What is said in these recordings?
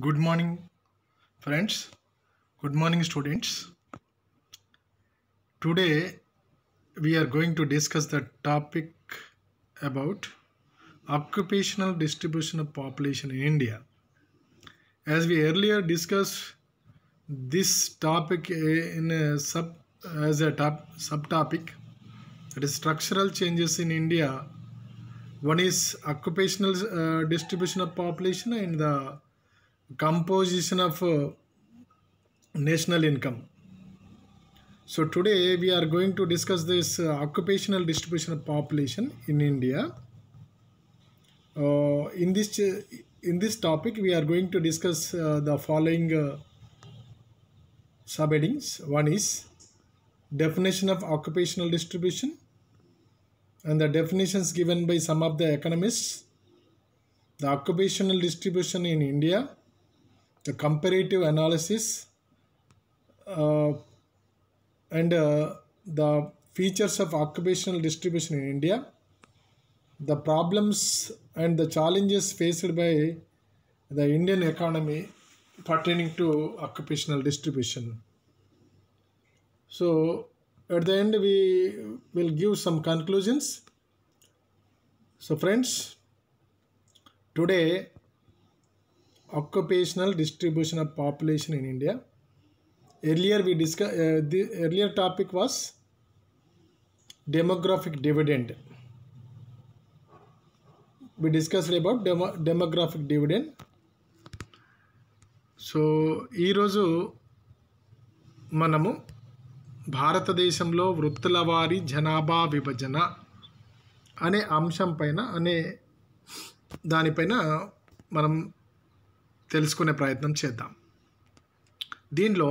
good morning friends good morning students today we are going to discuss the topic about occupational distribution of population in india as we earlier discussed this topic eh, in a sub as a top subtopic that is structural changes in india one is occupational uh, distribution of population and the composition of uh, national income. So today we are going to discuss this uh, occupational distribution of population in India. Uh, in this uh, in this topic we are going to discuss uh, the following uh, subheadings. One is definition of occupational distribution and the definitions given by some of the economists. The occupational distribution in India the comparative analysis uh, and uh, the features of occupational distribution in India, the problems and the challenges faced by the Indian economy pertaining to occupational distribution. So at the end we will give some conclusions. So friends, today occupational distribution of population in India. Earlier we discussed, uh, the earlier topic was demographic dividend. We discussed about demo demographic dividend. So ఈరోజు మనము భారతదేశంలో వృత్తుల వారి జనాభా విభజన అనే అంశం పైన అనే దానిపైన మనం తెలుసుకునే ప్రయత్నం చేద్దాం దీనిలో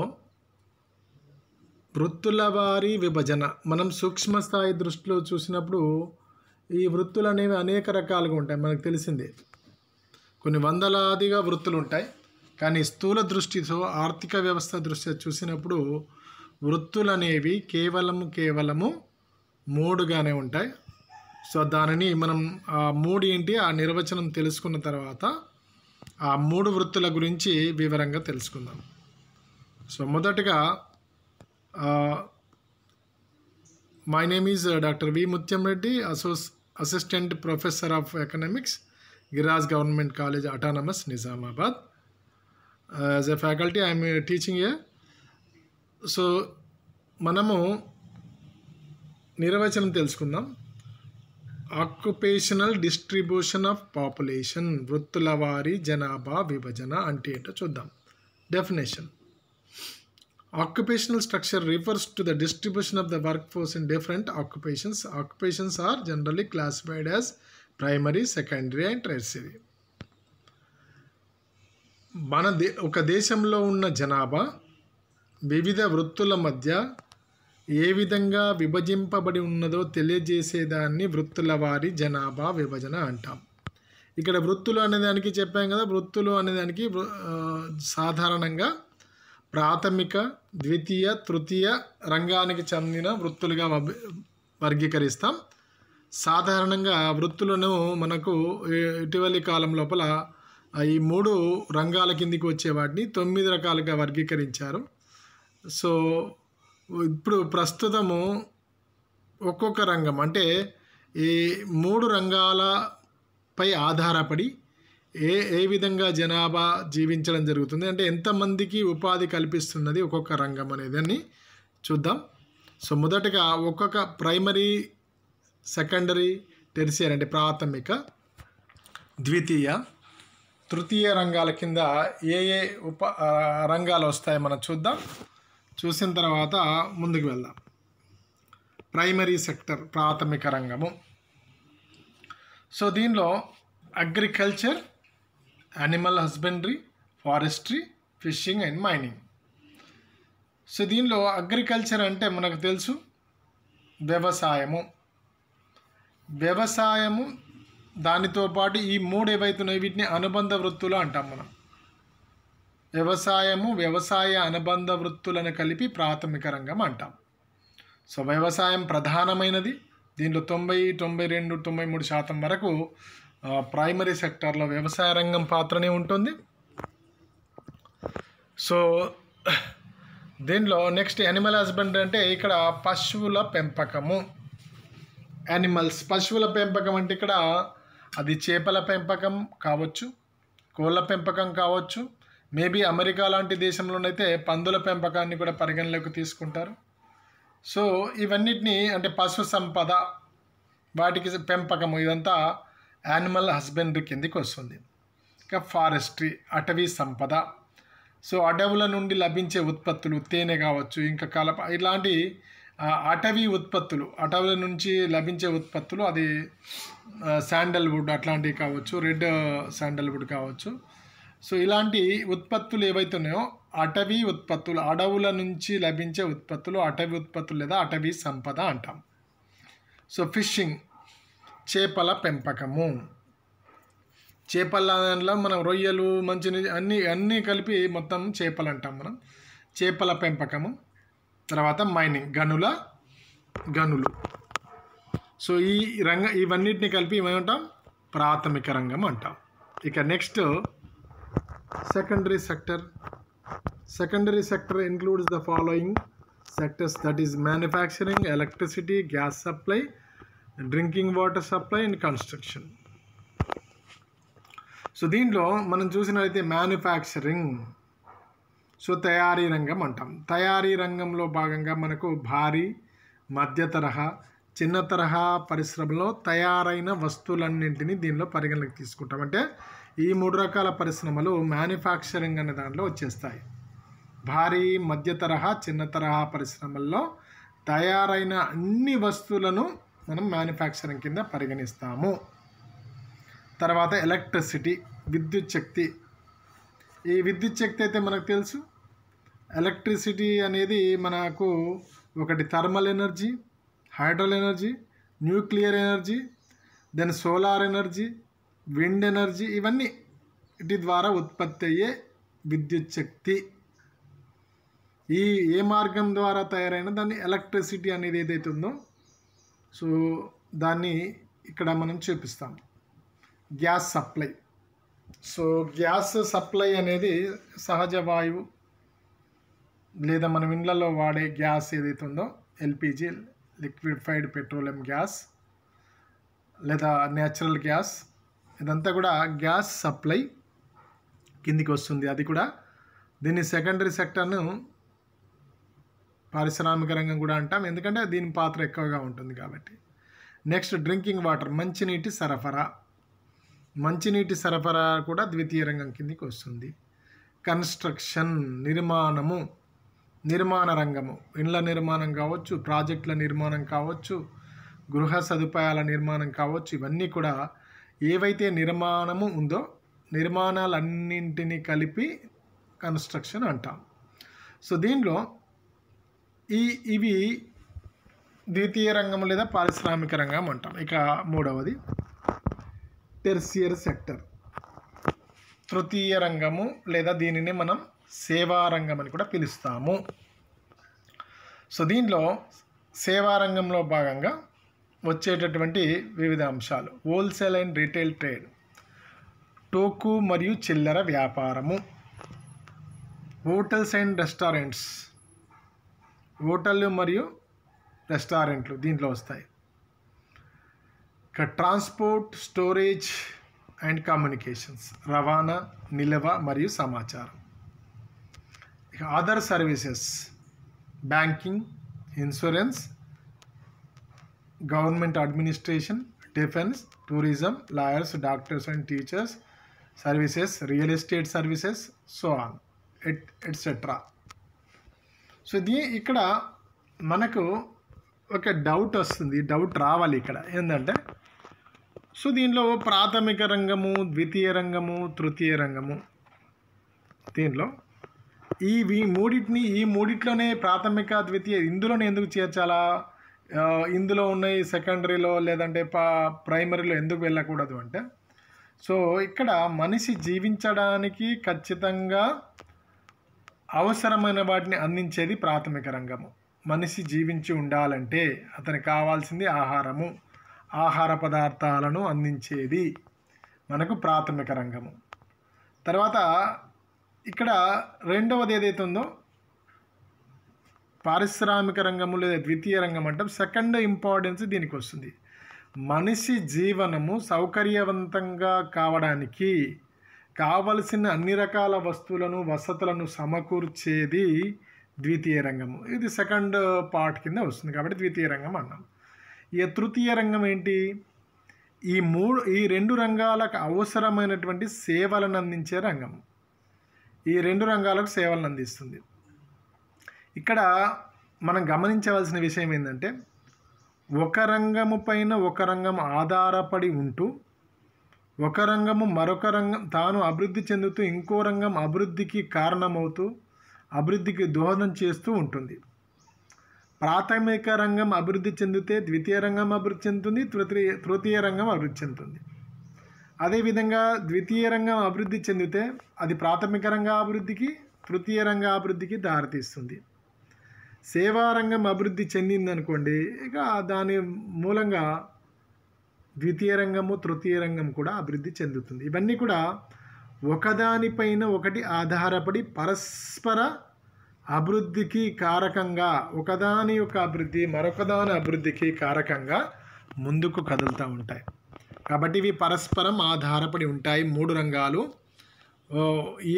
వృత్తుల వారి విభజన మనం సూక్ష్మస్థాయి దృష్టిలో చూసినప్పుడు ఈ వృత్తులు అనేవి అనేక రకాలుగా ఉంటాయి మనకు తెలిసిందే కొన్ని వందలాదిగా వృత్తులు ఉంటాయి కానీ స్థూల దృష్టితో ఆర్థిక వ్యవస్థ దృష్ట్యా చూసినప్పుడు వృత్తులు అనేవి కేవలము కేవలము మూడుగానే ఉంటాయి సో దానిని మనం ఆ మూడు ఏంటి ఆ నిర్వచనం తెలుసుకున్న తర్వాత ఆ మూడు వృత్తుల గురించి వివరంగా తెలుసుకుందాం సో మొదటగా my name is doctor V Mutyam Reddy అసోస్ assistant professor of economics Giriraj government college autonomous Nizamabad as a faculty I'm teaching a so మనము నిర్వచనం తెలుసుకుందాం ఆక్యుపేషనల్ డిస్ట్రిబ్యూషన్ ఆఫ్ పాపులేషన్ వృత్తుల వారి జనాభా విభజన అంటే ఏంటో చూద్దాం definition occupational structure refers to the distribution of the work force in different occupations occupations are generally classified as primary secondary and tertiary మన దే ఒక దేశంలో ఉన్న జనాభా వివిధ వృత్తుల మధ్య ఏ విధంగా విభజింపబడి ఉన్నదో తెలియజేసేదాన్ని వృత్తుల వారి జనాభా విభజన అంటాం ఇక్కడ వృత్తులు అనేదానికి చెప్పాం కదా వృత్తులు అనేదానికి సాధారణంగా ప్రాథమిక ద్వితీయ తృతీయ రంగానికి చెందిన వృత్తులుగా వర్గీకరిస్తాం సాధారణంగా వృత్తులను మనకు ఇటీవలి కాలం లోపల ఈ మూడు రంగాల కిందికి వచ్చే వాటిని తొమ్మిది రకాలుగా వర్గీకరించారు సో ఇప్పుడు ప్రస్తుతము ఒక్కొక్క రంగం అంటే ఈ మూడు రంగాలపై ఆధారపడి ఏ ఏ విధంగా జనాభా జీవించడం జరుగుతుంది అంటే ఎంతమందికి ఉపాధి కల్పిస్తున్నది ఒక్కొక్క రంగం అనేది అని చూద్దాం సో మొదటగా ఒక్కొక్క ప్రైమరీ సెకండరీ టెరిసియర్ అంటే ప్రాథమిక ద్వితీయ తృతీయ రంగాల కింద ఏ ఏ ఉప రంగాలు వస్తాయో మనం చూద్దాం చూసిన తర్వాత ముందుకు వెళ్దాం ప్రైమరీ సెక్టర్ ప్రాథమిక రంగము సో దీనిలో agriculture animal husbandry forestry fishing and mining so దీనిలో అగ్రికల్చర్ అంటే మనకు తెలుసు వ్యవసాయము వ్యవసాయము దానితో పాటు ఈ మూడు ఏవైతున్నాయి వీటిని అనుబంధ వృత్తులు అంటాం మనం వ్యవసాయము వ్యవసాయ అనుబంధ వృత్తులను కలిపి ప్రాథమిక రంగం అంటాం సో వ్యవసాయం ప్రధానమైనది దీంట్లో తొంభై తొంభై రెండు తొంభై మూడు శాతం వరకు ప్రైమరీ సెక్టార్లో వ్యవసాయ రంగం పాత్రనే ఉంటుంది సో దీనిలో నెక్స్ట్ యానిమల్ హస్బెండరీ అంటే ఇక్కడ పశువుల పెంపకము యానిమల్స్ పశువుల పెంపకం అంటే ఇక్కడ అది చేపల పెంపకం కావచ్చు కోళ్ళ పెంపకం కావచ్చు మేబీ అమెరికా లాంటి దేశంలోనైతే పందుల పెంపకాన్ని కూడా పరిగణలోకి తీసుకుంటారు సో ఇవన్నిటిని అంటే పశు సంపద వాటికి పెంపకము ఇదంతా యానిమల్ హస్బెండరీ కిందికి వస్తుంది ఇంకా ఫారెస్ట్రీ అటవీ సంపద సో అడవుల నుండి లభించే ఉత్పత్తులు తేనె కావచ్చు ఇంకా కలప ఇలాంటి అటవీ ఉత్పత్తులు అటవుల నుంచి లభించే ఉత్పత్తులు అది శాండల్వుడ్ అట్లాంటివి కావచ్చు రెడ్ శాండల్వుడ్ కావచ్చు సో ఇలాంటి ఉత్పత్తులు ఏవైతే ఉన్నాయో అటవీ ఉత్పత్తులు అడవుల నుంచి లభించే ఉత్పత్తులు అటవీ ఉత్పత్తులు లేదా అటవీ సంపద అంటాం సో ఫిషింగ్ చేపల పెంపకము చేపల దాంట్లో మనం రొయ్యలు మంచి అన్ని అన్నీ కలిపి మొత్తం చేపలు అంటాం మనం చేపల పెంపకము తర్వాత మైనింగ్ గనుల గనులు సో ఈ రంగ ఇవన్నిటిని కలిపి ఏమంటాం ప్రాథమిక రంగం అంటాం ఇక next secondary sector secondary sector includes the following sectors that is manufacturing electricity gas supply drinking water supply and construction so దీంట్లో మనం చూసినట్లయితే మ్యానుఫ్యాక్చరింగ్ సో తయారీ రంగం అంటాం తయారీ రంగంలో భాగంగా మనకు భారీ మధ్య తరహా చిన్న తరహా పరిశ్రమలో తయారైన వస్తువులన్నింటినీ దీనిలో పరిగణలోకి తీసుకుంటాం అంటే ఈ మూడు రకాల పరిశ్రమలు మ్యానుఫ్యాక్చరింగ్ అనే దాంట్లో వచ్చేస్తాయి భారీ మధ్య తరహా చిన్న తరహా పరిశ్రమల్లో తయారైన అన్ని వస్తువులను మనం మ్యానుఫ్యాక్చరింగ్ కింద పరిగణిస్తాము తర్వాత ఎలక్ట్రిసిటీ విద్యుత్ శక్తి ఈ విద్యుత్ శక్తి అయితే మనకు తెలుసు ఎలక్ట్రిసిటీ అనేది మనకు ఒకటి thermal energy hydel energy nuclear energy then solar energy wind energy ఇవన్నీ వీటి ద్వారా ఉత్పత్తి అయ్యే విద్యుత్ శక్తి ఈ ఏ మార్గం ద్వారా తయారైన దాన్ని ఎలక్ట్రిసిటీ అనేది ఏదైతే ఉందో సో దాన్ని ఇక్కడ మనం చూపిస్తాం gas supply so gas supply అనేది సహజ వాయువు లేదా మనం ఇండ్లలో వాడే గ్యాస్ ఏదైతే ఉందో LPG liquefied petroleum gas లేదా న్యాచురల్ గ్యాస్ ఇదంతా కూడా గ్యాస్ సప్లై కిందికి వస్తుంది అది కూడా దీన్ని సెకండరీ సెక్టర్ను పారిశ్రామిక రంగం కూడా అంటాం ఎందుకంటే దీని పాత్ర ఎక్కువగా ఉంటుంది కాబట్టి నెక్స్ట్ డ్రింకింగ్ వాటర్ మంచినీటి సరఫరా మంచినీటి సరఫరా కూడా ద్వితీయ రంగం కిందికి వస్తుంది కన్స్ట్రక్షన్ నిర్మాణము నిర్మాణ రంగము ఇండ్ల నిర్మాణం కావచ్చు ప్రాజెక్టుల నిర్మాణం కావచ్చు గృహ సదుపాయాల నిర్మాణం కావచ్చు ఇవన్నీ కూడా ఏవైతే నిర్మాణము ఉందో నిర్మాణాలన్నింటినీ కలిపి కన్స్ట్రక్షన్ అంటాం సో దీనిలో ఈ ఇవి ద్వితీయ రంగం లేదా పారిశ్రామిక రంగం అంటాం ఇక మూడవది టెర్సియర్ సెక్టర్ తృతీయ రంగము లేదా దీనిని మనం సేవా రంగం అని కూడా పిలుస్తాము సో దీనిలో సేవారంగంలో భాగంగా వచ్చేటటువంటి వివిధ అంశాలు హోల్సేల్ అండ్ రీటైల్ ట్రేడ్ టోకు మరియు చిల్లర వ్యాపారము హోటల్స్ అండ్ రెస్టారెంట్స్ హోటళ్ళు మరియు రెస్టారెంట్లు దీంట్లో వస్తాయి ఇక ట్రాన్స్పోర్ట్ స్టోరేజ్ అండ్ కమ్యూనికేషన్స్ రవాణా నిల్వ మరియు సమాచారం ఇక other services banking insurance government administration defence tourism lawyers doctors and teachers services real estate services so on et etcetera so ఇది ఇక్కడ మనకు ఒక డౌట్ వస్తుంది డౌట్ రావాలి ఇక్కడ ఏంటంటే సో దీనిలో ప్రాథమిక రంగము ద్వితీయ రంగము తృతీయ రంగము దీనిలో ఈ మూడింటిని ఈ మూడిట్లోనే ప్రాథమిక ద్వితీయ ఇందులోనే ఎందుకు చేర్చాలా ఇందులో ఉన్నాయి సెకండరీలో లేదంటే ప్రైమరీలో ఎందుకు వెళ్ళకూడదు అంటే సో ఇక్కడ మనిషి జీవించడానికి ఖచ్చితంగా అవసరమైన వాటిని అందించేది ప్రాథమిక రంగము మనిషి జీవించి ఉండాలంటే అతనికి కావాల్సింది ఆహారము ఆహార పదార్థాలను అందించేది మనకు ప్రాథమిక రంగము తర్వాత ఇక్కడ రెండవది ఏదైతే ఉందో పారిశ్రామిక రంగము లేదా ద్వితీయ రంగం అంటే సెకండ్ ఇంపార్టెన్స్ దీనికి వస్తుంది మనిషి జీవనము సౌకర్యవంతంగా కావడానికి కావలసిన అన్ని రకాల వస్తువులను వసతులను సమకూర్చేది ద్వితీయ రంగము ఇది సెకండ్ పార్ట్ కింద వస్తుంది కాబట్టి ద్వితీయ రంగం అన్నాం ఈ తృతీయ రంగం ఏంటి ఈ మూడు ఈ రెండు రంగాలకు అవసరమైనటువంటి సేవలను అందించే రంగం ఈ రెండు రంగాలకు సేవలను అందిస్తుంది ఇక్కడ మనం గమనించవలసిన విషయం ఏంటంటే ఒక రంగము పైన ఒక రంగం ఆధారపడి ఉంటూ ఒక రంగము మరొక రంగం తాను అభివృద్ధి చెందుతూ ఇంకో రంగం అభివృద్ధికి కారణమవుతూ అభివృద్ధికి దోహదం చేస్తూ ఉంటుంది ప్రాథమిక రంగం అభివృద్ధి చెందితే ద్వితీయ రంగం అభివృద్ధి చెందుతుంది తృతీయ తృతీయ రంగం అభివృద్ధి చెందుతుంది అదేవిధంగా ద్వితీయ రంగం అభివృద్ధి చెందితే అది ప్రాథమిక రంగ అభివృద్ధికి తృతీయ రంగ అభివృద్ధికి దారితీస్తుంది సేవారంగం అభివృద్ధి చెందిందనుకోండి ఇక దాని మూలంగా ద్వితీయ రంగము తృతీయ రంగం కూడా అభివృద్ధి చెందుతుంది ఇవన్నీ కూడా ఒకదానిపైన ఒకటి ఆధారపడి పరస్పర అభివృద్ధికి కారకంగా ఒకదాని యొక్క అభివృద్ధి మరొకదాని అభివృద్ధికి కారకంగా ముందుకు కదులుతూ ఉంటాయి కాబట్టి ఇవి పరస్పరం ఆధారపడి ఉంటాయి మూడు రంగాలు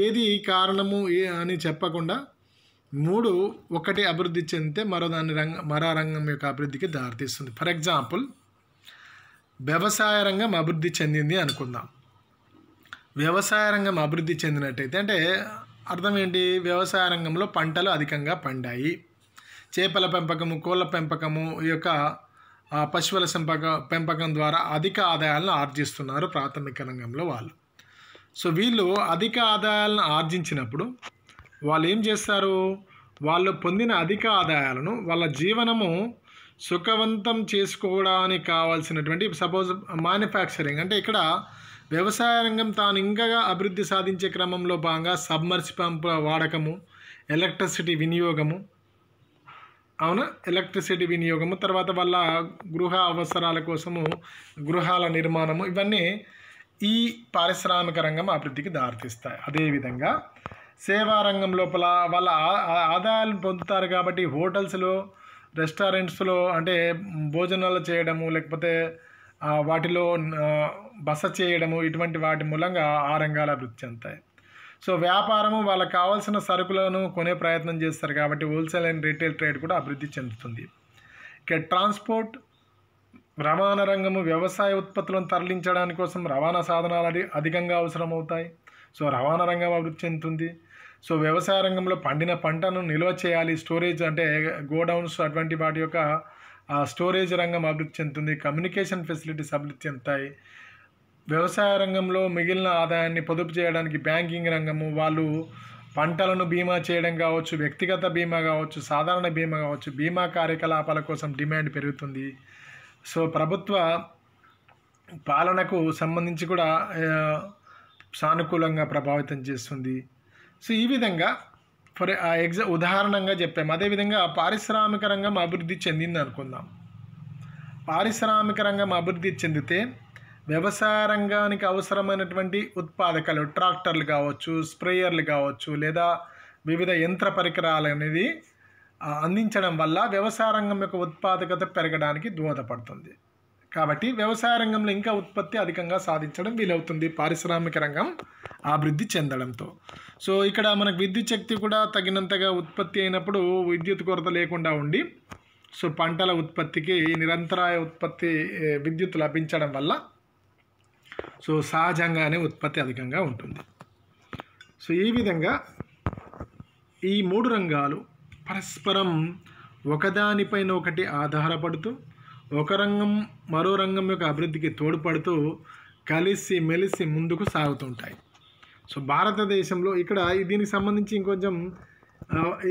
ఏది కారణము అని చెప్పకుండా మూడు ఒకటి అభివృద్ధి చెందితే మరో దాని రంగ మరో రంగం యొక్క అభివృద్ధికి దారితీస్తుంది ఫర్ ఎగ్జాంపుల్ వ్యవసాయ రంగం అభివృద్ధి చెందింది అనుకుందాం వ్యవసాయ రంగం అభివృద్ధి చెందినట్టయితే అంటే అర్థం ఏంటి వ్యవసాయ రంగంలో పంటలు అధికంగా పండాయి చేపల పెంపకము కోళ్ళ పెంపకము ఈ యొక్క పశువుల సంపక పెంపకం ద్వారా అధిక ఆదాయాలను ఆర్జిస్తున్నారు ప్రాథమిక రంగంలో వాళ్ళు సో వీళ్ళు అధిక ఆదాయాలను ఆర్జించినప్పుడు వాళ్ళు ఏం చేస్తారు వాళ్ళు పొందిన అధిక ఆదాయాలను వాళ్ళ జీవనము సుఖవంతం చేసుకోవడానికి కావాల్సినటువంటి సపోజ్ మ్యానుఫ్యాక్చరింగ్ అంటే ఇక్కడ వ్యవసాయ రంగం తాను ఇంకా అభివృద్ధి సాధించే క్రమంలో భాగంగా సబ్మర్సి పంపుల వాడకము ఎలక్ట్రిసిటీ వినియోగము అవునా ఎలక్ట్రిసిటీ వినియోగము తర్వాత వాళ్ళ గృహ అవసరాల కోసము గృహాల నిర్మాణము ఇవన్నీ ఈ పారిశ్రామిక రంగం అభివృద్ధికి దారితీస్తాయి అదేవిధంగా సేవా రంగం లోపల వాళ్ళ ఆదాయాలను పొందుతారు కాబట్టి హోటల్స్లో రెస్టారెంట్స్లో అంటే భోజనాలు చేయడము లేకపోతే వాటిలో బస చేయడము ఇటువంటి వాటి మూలంగా ఆ రంగాలు అభివృద్ధి చెందుతాయి సో వ్యాపారము వాళ్ళకు కావాల్సిన సరుకులను కొనే ప్రయత్నం చేస్తారు కాబట్టి హోల్సేల్ అండ్ రీటైల్ ట్రేడ్ కూడా అభివృద్ధి చెందుతుంది ఇక ట్రాన్స్పోర్ట్ రవాణా రంగము వ్యవసాయ ఉత్పత్తులను తరలించడానికి కోసం రవాణా సాధనాలు అధికంగా అవసరమవుతాయి సో రవాణా రంగం అభివృద్ధి చెందుతుంది సో వ్యవసాయ రంగంలో పండిన పంటను నిల్వ చేయాలి స్టోరేజ్ అంటే గోడౌన్స్ అటువంటి వాటి యొక్క స్టోరేజ్ రంగం అభివృద్ధి చెందుతుంది కమ్యూనికేషన్ ఫెసిలిటీస్ అభివృద్ధి చెందుతాయి వ్యవసాయ రంగంలో మిగిలిన ఆదాయాన్ని పొదుపు చేయడానికి బ్యాంకింగ్ రంగము వాళ్ళు పంటలను బీమా చేయడం కావచ్చు వ్యక్తిగత బీమా కావచ్చు సాధారణ బీమా కావచ్చు బీమా కార్యకలాపాల కోసం డిమాండ్ పెరుగుతుంది సో ప్రభుత్వ పాలనకు సంబంధించి కూడా సానుకూలంగా ప్రభావితం చేస్తుంది సో ఈ విధంగా ఫర్ ఎగ్జా ఉదాహరణగా చెప్పాము అదేవిధంగా పారిశ్రామిక రంగం అభివృద్ధి చెందింది అనుకుందాం పారిశ్రామిక రంగం అభివృద్ధి చెందితే వ్యవసాయ రంగానికి అవసరమైనటువంటి ఉత్పాదకాలు ట్రాక్టర్లు కావచ్చు స్ప్రేయర్లు కావచ్చు లేదా వివిధ యంత్ర పరికరాలు అనేది అందించడం వల్ల వ్యవసాయ రంగం యొక్క ఉత్పాదకత పెరగడానికి దోహదపడుతుంది కాబట్టి వ్యవసాయ రంగంలో ఇంకా ఉత్పత్తి అధికంగా సాధించడం వీలవుతుంది పారిశ్రామిక రంగం అభివృద్ధి చెందడంతో సో ఇక్కడ మనకు విద్యుత్ శక్తి కూడా తగినంతగా ఉత్పత్తి అయినప్పుడు విద్యుత్ కొరత లేకుండా ఉండి సో పంటల ఉత్పత్తికి నిరంతరాయ ఉత్పత్తి విద్యుత్ లభించడం వల్ల సో సహజంగానే ఉత్పత్తి అధికంగా ఉంటుంది సో ఈ విధంగా ఈ మూడు రంగాలు పరస్పరం ఒకదానిపైన ఒకటి ఆధారపడుతూ ఒక రంగం మరో రంగం యొక్క అభివృద్ధికి తోడ్పడుతూ కలిసి మెలిసి ముందుకు సాగుతుంటాయి సో భారతదేశంలో ఇక్కడ దీనికి సంబంధించి ఇంకొంచెం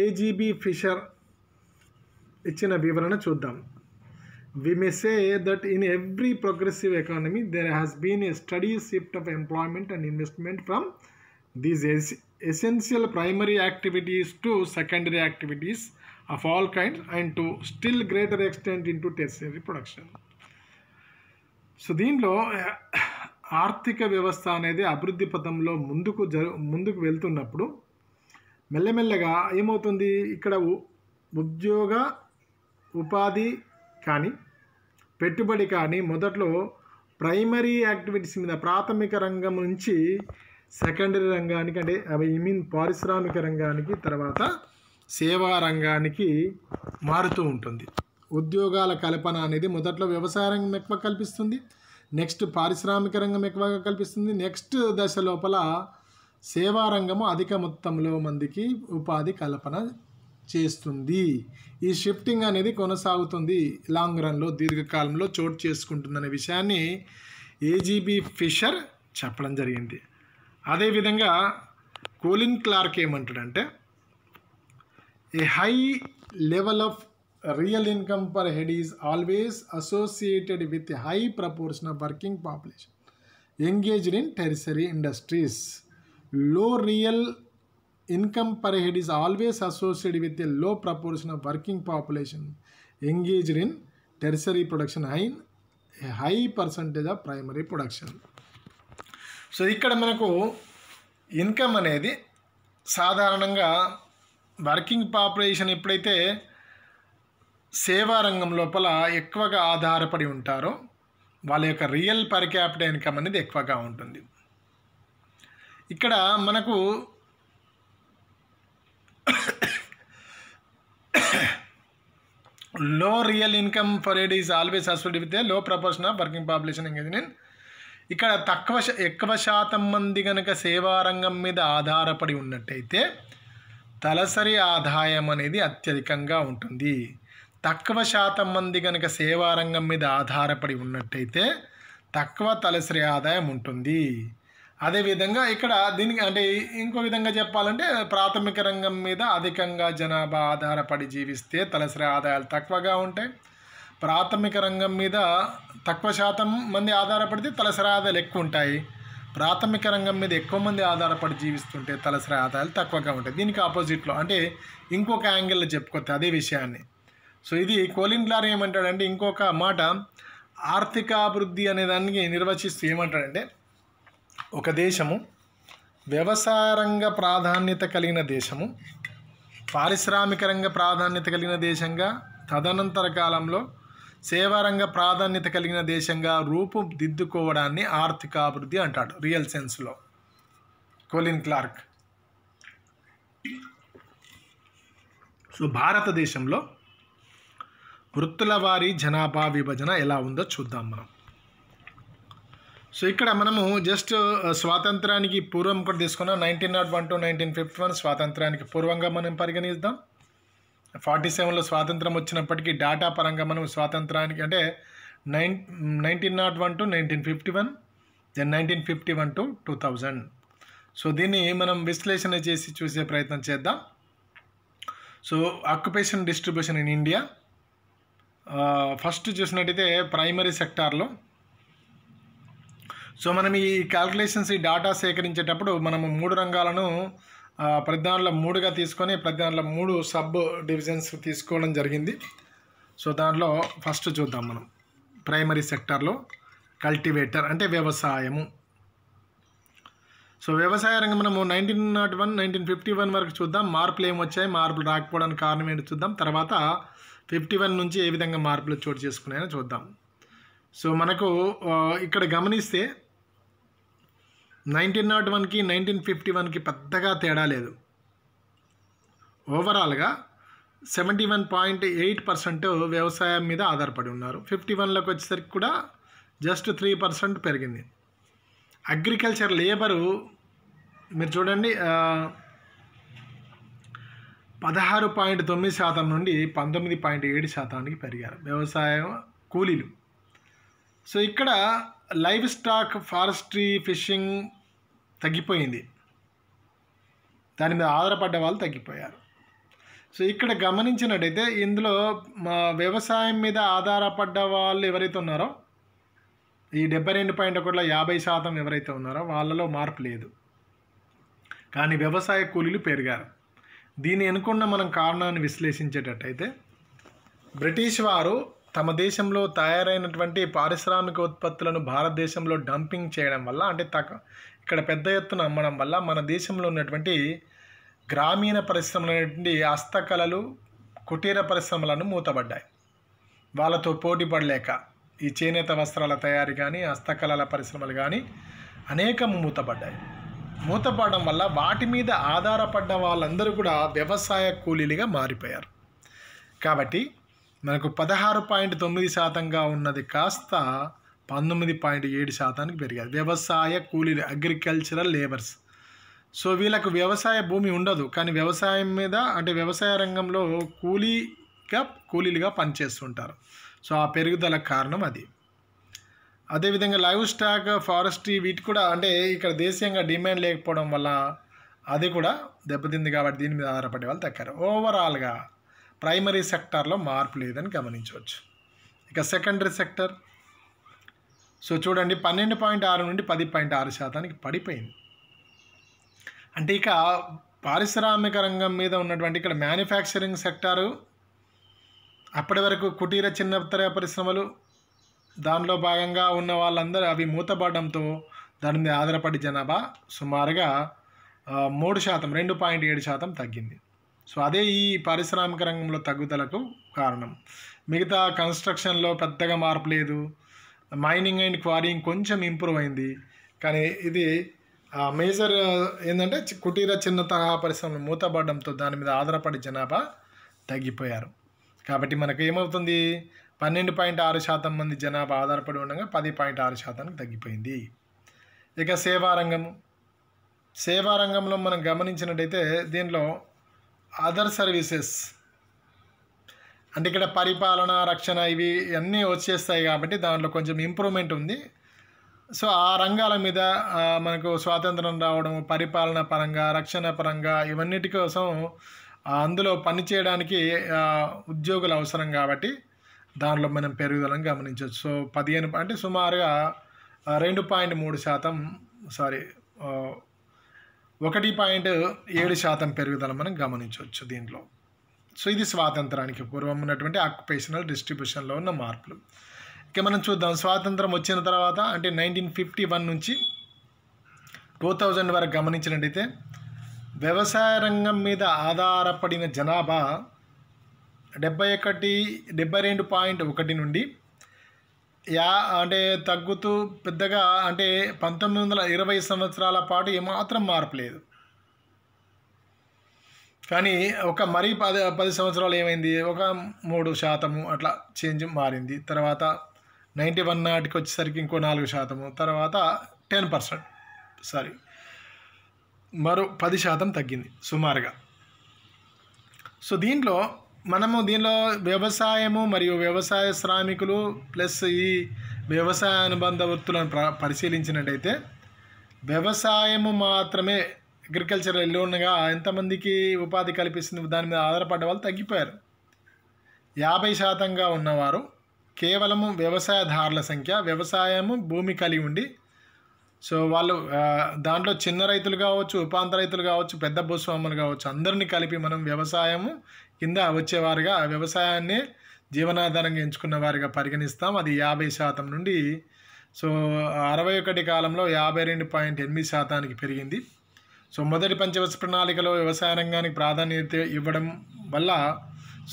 ఏజీబీ ఫిషర్ ఇచ్చిన వివరణ చూద్దాం we say that in every progressive economy there has been a steady shift of employment and investment from these es essential primary activities to secondary activities of all kinds and to still greater extent into tertiary production so దీనిలో ఆర్థిక వ్యవస్థ అనేది అభివృద్ధి పథంలో ముందుకు జరు ముందుకు వెళ్తున్నప్పుడు మెల్లమెల్లగా ఏమవుతుంది ఇక్కడ ఉద్యోగ ఉపాధి కానీ పెట్టుబడి కానీ మొదట్లో ప్రైమరీ యాక్టివిటీస్ మీద ప్రాథమిక రంగం నుంచి సెకండరీ రంగానికి అంటే ఐ మీన్ పారిశ్రామిక రంగానికి తర్వాత సేవా రంగానికి మారుతూ ఉంటుంది ఉద్యోగాల కల్పన అనేది మొదట్లో వ్యవసాయ రంగం ఎక్కువ కల్పిస్తుంది నెక్స్ట్ పారిశ్రామిక రంగం ఎక్కువగా కల్పిస్తుంది నెక్స్ట్ దశ లోపల సేవా రంగము అధిక మొత్తంలో మందికి ఉపాధి కల్పన చేస్తుంది ఈ షిఫ్టింగ్ అనేది కొనసాగుతుంది లాంగ్ రన్లో దీర్ఘకాలంలో చోటు చేసుకుంటుందనే విషయాన్ని ఏజీబీ ఫిషర్ చెప్పడం జరిగింది అదేవిధంగా కోలిన్ క్లార్క్ ఏమంటాడంటే A high level of real income per head is always associated with a high proportion of working population engaged in tertiary industries. Low real income per head is always associated with a low proportion of working population engaged in tertiary production and a high percentage of primary production. So ఇక్కడ మనకు income అనేది సాధారణంగా working population ఎప్పుడైతే సేవా రంగం లోపల ఎక్కువగా ఆధారపడి ఉంటారో వాళ్ళ యొక్క రియల్ పర్ క్యాపిటల్ ఇన్కమ్ అనేది ఎక్కువగా ఉంటుంది ఇక్కడ మనకు low real income per head is always associated with low proportion of working population నేను ఇక్కడ తక్కువ ఎక్కువ శాతం మంది కనుక సేవారంగం మీద ఆధారపడి ఉన్నట్టయితే తలసరి ఆదాయం అనేది అత్యధికంగా ఉంటుంది తక్కువ శాతం మంది కనుక సేవారంగం మీద ఆధారపడి ఉన్నట్టయితే తక్కువ తలసరి ఆదాయం ఉంటుంది అదేవిధంగా ఇక్కడ దీనికి అంటే ఇంకో విధంగా చెప్పాలంటే ప్రాథమిక రంగం మీద అధికంగా జనాభా ఆధారపడి జీవిస్తే తలసరి ఆదాయాలు తక్కువగా ఉంటాయి ప్రాథమిక రంగం మీద తక్కువ శాతం మంది ఆధారపడితే తలసరి ఆదాయాలు ఎక్కువ ఉంటాయి ప్రాథమిక రంగం మీద ఎక్కువ మంది ఆధారపడి జీవిస్తుంటే తలసరి ఆదాయాలు తక్కువగా ఉంటాయి దీనికి ఆపోజిట్లో అంటే ఇంకొక యాంగిల్లో చెప్పుకోవచ్చు అదే విషయాన్ని సో ఇది కోలిన్లార్ ఏమంటాడంటే ఇంకొక మాట ఆర్థికాభివృద్ధి అనే దానికి నిర్వచిస్తూ ఏమంటాడంటే ఒక దేశము వ్యవసాయ రంగ ప్రాధాన్యత కలిగిన దేశము పారిశ్రామిక రంగ ప్రాధాన్యత కలిగిన దేశంగా తదనంతర కాలంలో సేవారంగ ప్రాధాన్యత కలిగిన దేశంగా రూపుదిద్దుకోవడాన్ని అభివృద్ధి అంటాడు రియల్ సెన్స్లో కోలిన్ క్లార్క్ సో భారతదేశంలో వృత్తుల వారి జనాభా విభజన ఎలా ఉందో చూద్దాం మనం సో ఇక్కడ మనము జస్ట్ స్వాతంత్రానికి పూర్వం కూడా తీసుకున్నాం nineteen nought one to nineteen fifty one స్వాతంత్రానికి పూర్వంగా మనం పరిగణిద్దాం ఫార్టీ సెవెన్లో స్వాతంత్రం వచ్చినప్పటికీ డాటా పరంగా మనం స్వాతంత్రానికి అంటే nine nineteen nought one to nineteen fifty one then nineteen fifty one to two thousand so దీన్ని మనం విశ్లేషణ చేసి చూసే ప్రయత్నం చేద్దాం సో occupation distribution in India first చూసినట్టయితే ప్రైమరీ సెక్టార్లో సో మనం ఈ క్యాల్కులేషన్స్ ఈ డేటా సేకరించేటప్పుడు మనము మూడు రంగాలను ప్రజ్ఞానంలో మూడుగా తీసుకొని ప్రజ్ఞానంలో మూడు సబ్ డివిజన్స్ తీసుకోవడం జరిగింది సో దాంట్లో ఫస్ట్ చూద్దాం మనం ప్రైమరీ సెక్టర్లో కల్టివేటర్ అంటే వ్యవసాయము సో వ్యవసాయ రంగం మనము nineteen nought one nineteen fifty one వరకు చూద్దాం మార్పులు ఏమి వచ్చాయి మార్పులు రాకపోవడానికి కారణం ఏంటి చూద్దాం తర్వాత ఫిఫ్టీ వన్ నుంచి ఏ విధంగా మార్పులు చోటు చేసుకున్నాయని చూద్దాం సో మనకు ఇక్కడ గమనిస్తే నైన్టీన్ నాట్ వన్కి నైన్టీన్ ఫిఫ్టీ వన్కి పెద్దగా తేడా లేదు ఓవరాల్గా seventy one point eight percent వ్యవసాయం మీద ఆధారపడి ఉన్నారు ఫిఫ్టీ వన్లోకి వచ్చేసరికి కూడా జస్ట్ త్రీ పర్సెంట్ పెరిగింది అగ్రికల్చర్ లేబరు మీరు చూడండి పదహారు పాయింట్ తొమ్మిది శాతం నుండి పంతొమ్మిది పాయింట్ ఏడు శాతానికి పెరిగారు వ్యవసాయం కూలీలు సో ఇక్కడ లైవ్ స్టాక్ ఫారెస్ట్రీ ఫిషింగ్ తగ్గిపోయింది దాని మీద ఆధారపడ్డ వాళ్ళు తగ్గిపోయారు సో ఇక్కడ గమనించినట్టయితే ఇందులో మా వ్యవసాయం మీద ఆధారపడ్డ వాళ్ళు ఎవరైతే ఉన్నారో ఈ డెబ్బై రెండు పాయింట్ ఒకటిలో యాభై శాతం ఎవరైతే ఉన్నారో వాళ్ళలో మార్పు లేదు కానీ వ్యవసాయ కూలీలు పెరిగారు దీని ఎనుకున్న మనం కారణాన్ని విశ్లేషించేటట్టయితే బ్రిటిష్ వారు తమ దేశంలో తయారైనటువంటి పారిశ్రామిక ఉత్పత్తులను భారతదేశంలో డంపింగ్ చేయడం వల్ల అంటే తక ఇక్కడ పెద్ద ఎత్తున అమ్మడం వల్ల మన దేశంలో ఉన్నటువంటి గ్రామీణ పరిశ్రమలు అనేటువంటి హస్తకళలు కుటీర పరిశ్రమలను మూతబడ్డాయి వాళ్ళతో పోటీ పడలేక ఈ చేనేత వస్త్రాల తయారీ కానీ హస్తకళల పరిశ్రమలు కానీ అనేకం మూతపడ్డాయి మూతపడడం వల్ల వాటి మీద ఆధారపడ్డ వాళ్ళందరూ కూడా వ్యవసాయ కూలీలుగా మారిపోయారు కాబట్టి మనకు పదహారు పాయింట్ తొమ్మిది శాతంగా ఉన్నది కాస్త పంతొమ్మిది పాయింట్ ఏడు శాతానికి పెరిగారు వ్యవసాయ కూలీలు అగ్రికల్చరల్ లేబర్స్ సో వీళ్ళకు వ్యవసాయ భూమి ఉండదు కానీ వ్యవసాయం మీద అంటే వ్యవసాయ రంగంలో కూలీగా కూలీలుగా పనిచేస్తుంటారు సో ఆ పెరుగుదల కారణం అది అదేవిధంగా లైవ్ స్టాక్ ఫారెస్ట్రీ వీటి కూడా అంటే ఇక్కడ దేశీయంగా డిమాండ్ లేకపోవడం వల్ల అది కూడా దెబ్బతింది కాబట్టి దీని మీద ఆధారపడే వాళ్ళు తగ్గారు ఓవరాల్గా ప్రైమరీ సెక్టార్లో మార్పు లేదని గమనించవచ్చు ఇక సెకండరీ సెక్టర్ సో చూడండి పన్నెండు పాయింట్ ఆరు నుండి పది పాయింట్ ఆరు శాతానికి పడిపోయింది అంటే ఇక పారిశ్రామిక రంగం మీద ఉన్నటువంటి ఇక్కడ మ్యానుఫ్యాక్చరింగ్ సెక్టారు అప్పటి వరకు కుటీర చిన్న పరిశ్రమలు దానిలో భాగంగా ఉన్న వాళ్ళందరూ అవి మూతపడడంతో దాని మీద ఆధారపడి జనాభా సుమారుగా మూడు శాతం రెండు పాయింట్ ఏడు శాతం తగ్గింది సో అదే ఈ పారిశ్రామిక రంగంలో తగ్గుదలకు కారణం మిగతా కన్స్ట్రక్షన్లో పెద్దగా మార్పు లేదు మైనింగ్ అండ్ క్వారింగ్ కొంచెం ఇంప్రూవ్ అయింది కానీ ఇది మేజర్ ఏంటంటే కుటీర చిన్న తరహా పరిశ్రమలు మూతపడడంతో దాని మీద ఆధారపడి జనాభా తగ్గిపోయారు కాబట్టి మనకు ఏమవుతుంది పన్నెండు పాయింట్ ఆరు శాతం మంది జనాభా ఆధారపడి ఉండగా పది పాయింట్ ఆరు శాతానికి తగ్గిపోయింది ఇక సేవారంగము సేవారంగంలో మనం గమనించినట్టయితే దీనిలో అదర్ సర్వీసెస్ అంటే ఇక్కడ పరిపాలన రక్షణ ఇవి అన్నీ వచ్చేస్తాయి కాబట్టి దాంట్లో కొంచెం ఇంప్రూవ్మెంట్ ఉంది సో ఆ రంగాల మీద మనకు స్వాతంత్రం రావడం పరిపాలన పరంగా రక్షణ పరంగా ఇవన్నిటి కోసం అందులో పనిచేయడానికి ఉద్యోగులు అవసరం కాబట్టి దానిలో మనం పెరుగుదలను గమనించవచ్చు సో పదిహేను అంటే సుమారుగా రెండు పాయింట్ మూడు శాతం సారీ ఒకటి పాయింట్ ఏడు శాతం పెరుగుదల మనం గమనించవచ్చు దీంట్లో సో ఇది స్వాతంత్రానికి పూర్వం ఉన్నటువంటి ఆక్యుపేషనల్ డిస్ట్రిబ్యూషన్లో ఉన్న మార్పులు ఇక మనం చూద్దాం స్వాతంత్రం వచ్చిన తర్వాత అంటే నైన్టీన్ ఫిఫ్టీ వన్ నుంచి టూ థౌజండ్ వరకు గమనించినట్టయితే వ్యవసాయ రంగం మీద ఆధారపడిన జనాభా డెబ్బై ఒకటి డెబ్బై రెండు పాయింట్ ఒకటి నుండి యా అంటే తగ్గుతూ పెద్దగా అంటే పంతొమ్మిది వందల ఇరవై సంవత్సరాల పాటు ఏమాత్రం మార్పు లేదు కానీ ఒక మరీ పది పది సంవత్సరాలు ఏమైంది ఒక మూడు శాతము అట్లా చేంజ్ మారింది తర్వాత నైంటీ వన్ నాటికి వచ్చేసరికి ఇంకో నాలుగు శాతము తర్వాత టెన్ పర్సెంట్ సారీ మరో పది శాతం తగ్గింది సుమారుగా సో దీంట్లో మనము దీనిలో వ్యవసాయము మరియు వ్యవసాయ శ్రామికులు ప్లస్ ఈ వ్యవసాయ అనుబంధ వృత్తులను పరిశీలించినట్టయితే వ్యవసాయము మాత్రమే అగ్రికల్చర్ లోన్గా ఎంతమందికి ఉపాధి కల్పిస్తుంది దాని మీద ఆధారపడ్డ వాళ్ళు తగ్గిపోయారు యాభై శాతంగా ఉన్నవారు కేవలము వ్యవసాయదారుల సంఖ్య వ్యవసాయము భూమి కలిగి ఉండి సో వాళ్ళు దాంట్లో చిన్న రైతులు కావచ్చు ఉపాంత రైతులు కావచ్చు పెద్ద భూస్వాములు కావచ్చు అందరినీ కలిపి మనం వ్యవసాయము కింద వచ్చేవారుగా వ్యవసాయాన్ని జీవనాధారంగా ఎంచుకున్న వారిగా పరిగణిస్తాం అది యాభై శాతం నుండి సో అరవై ఒకటి కాలంలో యాభై రెండు పాయింట్ ఎనిమిది శాతానికి పెరిగింది సో మొదటి పంచవర్ష ప్రణాళికలో వ్యవసాయ రంగానికి ప్రాధాన్యత ఇవ్వడం వల్ల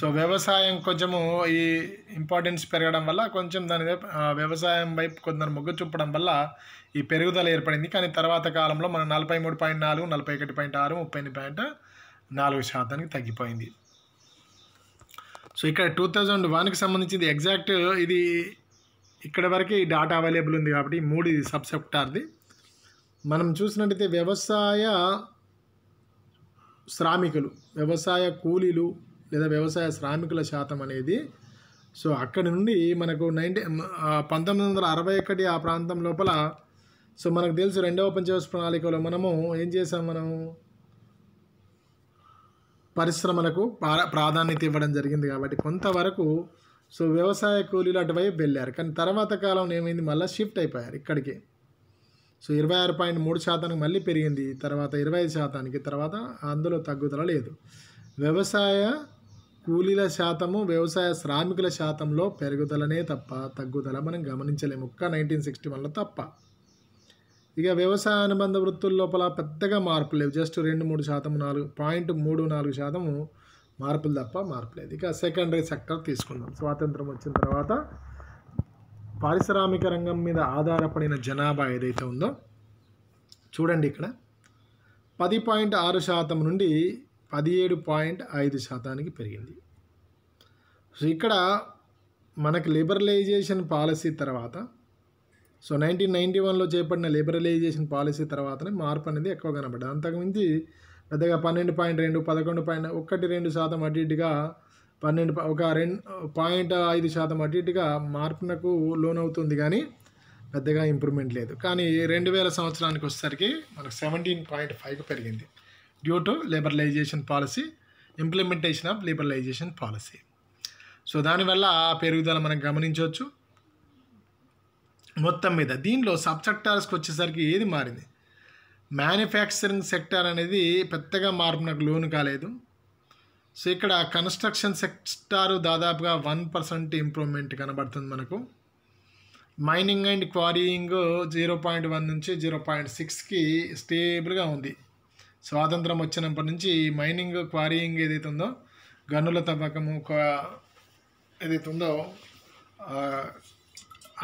సో వ్యవసాయం కొంచెము ఈ ఇంపార్టెన్స్ పెరగడం వల్ల కొంచెం దాని వైపు వ్యవసాయం వైపు కొందరు మొగ్గు చూపడం వల్ల ఈ పెరుగుదల ఏర్పడింది కానీ తర్వాత కాలంలో మనం నలభై మూడు పాయింట్ నాలుగు నలభై ఒకటి పాయింట్ ఆరు ముప్పై ఎనిమిది పాయింట్ నాలుగు శాతానికి తగ్గిపోయింది సో ఇక్కడ టూ థౌజండ్ వన్కి సంబంధించింది ఎగ్జాక్ట్ ఇది ఇక్కడ వరకే ఈ డాటా అవైలబుల్ ఉంది కాబట్టి మూడు సబ్ సెక్టార్ది మనం చూసినట్టయితే వ్యవసాయ శ్రామికులు వ్యవసాయ కూలీలు లేదా వ్యవసాయ శ్రామికుల శాతం అనేది సో అక్కడి నుండి మనకు నైన్టీ పంతొమ్మిది వందల అరవై ఒకటి ఆ ప్రాంతం లోపల సో మనకు తెలుసు రెండవ పంచవర్ష ప్రణాళికలో మనము ఏం చేసాం మనము పరిశ్రమలకు ప్రాధాన్యత ఇవ్వడం జరిగింది కాబట్టి కొంతవరకు సో వ్యవసాయ కూలీలు అటువైపు వెళ్ళారు కానీ తర్వాత కాలం ఏమైంది మళ్ళీ షిఫ్ట్ అయిపోయారు ఇక్కడికి సో ఇరవై ఆరు పాయింట్ మూడు శాతానికి మళ్ళీ పెరిగింది తర్వాత ఇరవై ఐదు శాతానికి తర్వాత అందులో తగ్గుదల లేదు వ్యవసాయ కూలీల శాతము వ్యవసాయ శ్రామికుల శాతంలో పెరుగుదలనే తప్ప తగ్గుదల మనం గమనించలేము ఒక్క నైన్టీన్ సిక్స్టీ వన్లో తప్ప ఇక వ్యవసాయ అనుబంధ వృత్తుల లోపల పెద్దగా మార్పు లేవు జస్ట్ రెండు మూడు శాతం నాలుగు పాయింట్ మూడు నాలుగు శాతం మార్పులు తప్ప మార్పు లేదు ఇక సెకండరీ సెక్టర్ తీసుకుందాం స్వాతంత్రం వచ్చిన తర్వాత పారిశ్రామిక రంగం మీద ఆధారపడిన జనాభా ఏదైతే ఉందో చూడండి ఇక్కడ పది పాయింట్ ఆరు శాతం నుండి పదిహేడు పాయింట్ ఐదు శాతానికి పెరిగింది సో ఇక్కడ మనకు లిబరలైజేషన్ పాలసీ తర్వాత సో నైన్టీన్ నైంటీ వన్లో చేపట్టిన లిబరలైజేషన్ పాలసీ తర్వాతనే మార్పు అనేది ఎక్కువ కనబడ్డది అంతకుమించి పెద్దగా పన్నెండు పాయింట్ రెండు పదకొండు పాయింట్ ఒకటి రెండు శాతం అటు ఇటుగా పన్నెండు ఒక రెండు పాయింట్ ఐదు శాతం అటు ఇటుగా మార్పునకు లోనవుతుంది కానీ పెద్దగా ఇంప్రూవ్మెంట్ లేదు కానీ రెండు వేల సంవత్సరానికి వచ్చేసరికి మనకు సెవెంటీన్ పాయింట్ ఫైవ్ పెరిగింది due to liberalization policy implementation of liberalization policy so దానివల్ల ఆ పెరుగుదల మనం గమనించవచ్చు మొత్తం మీద దీనిలో సబ్ సెక్టార్స్కి వచ్చేసరికి ఏది మారింది మ్యానుఫ్యాక్చరింగ్ సెక్టార్ అనేది పెద్దగా మార్పు నాకు లోను కాలేదు సో ఇక్కడ కన్స్ట్రక్షన్ సెక్టారు దాదాపుగా వన్ పర్సెంట్ ఇంప్రూవ్మెంట్ కనబడుతుంది మనకు mining and quarrying zero point one నుంచి జీరో పాయింట్ సిక్స్కి స్టేబుల్గా ఉంది స్వాతంత్రం వచ్చినప్పటి నుంచి మైనింగ్ క్వారీయింగ్ ఏదైతే ఉందో గనుల తవ్వకము ఏదైతే ఉందో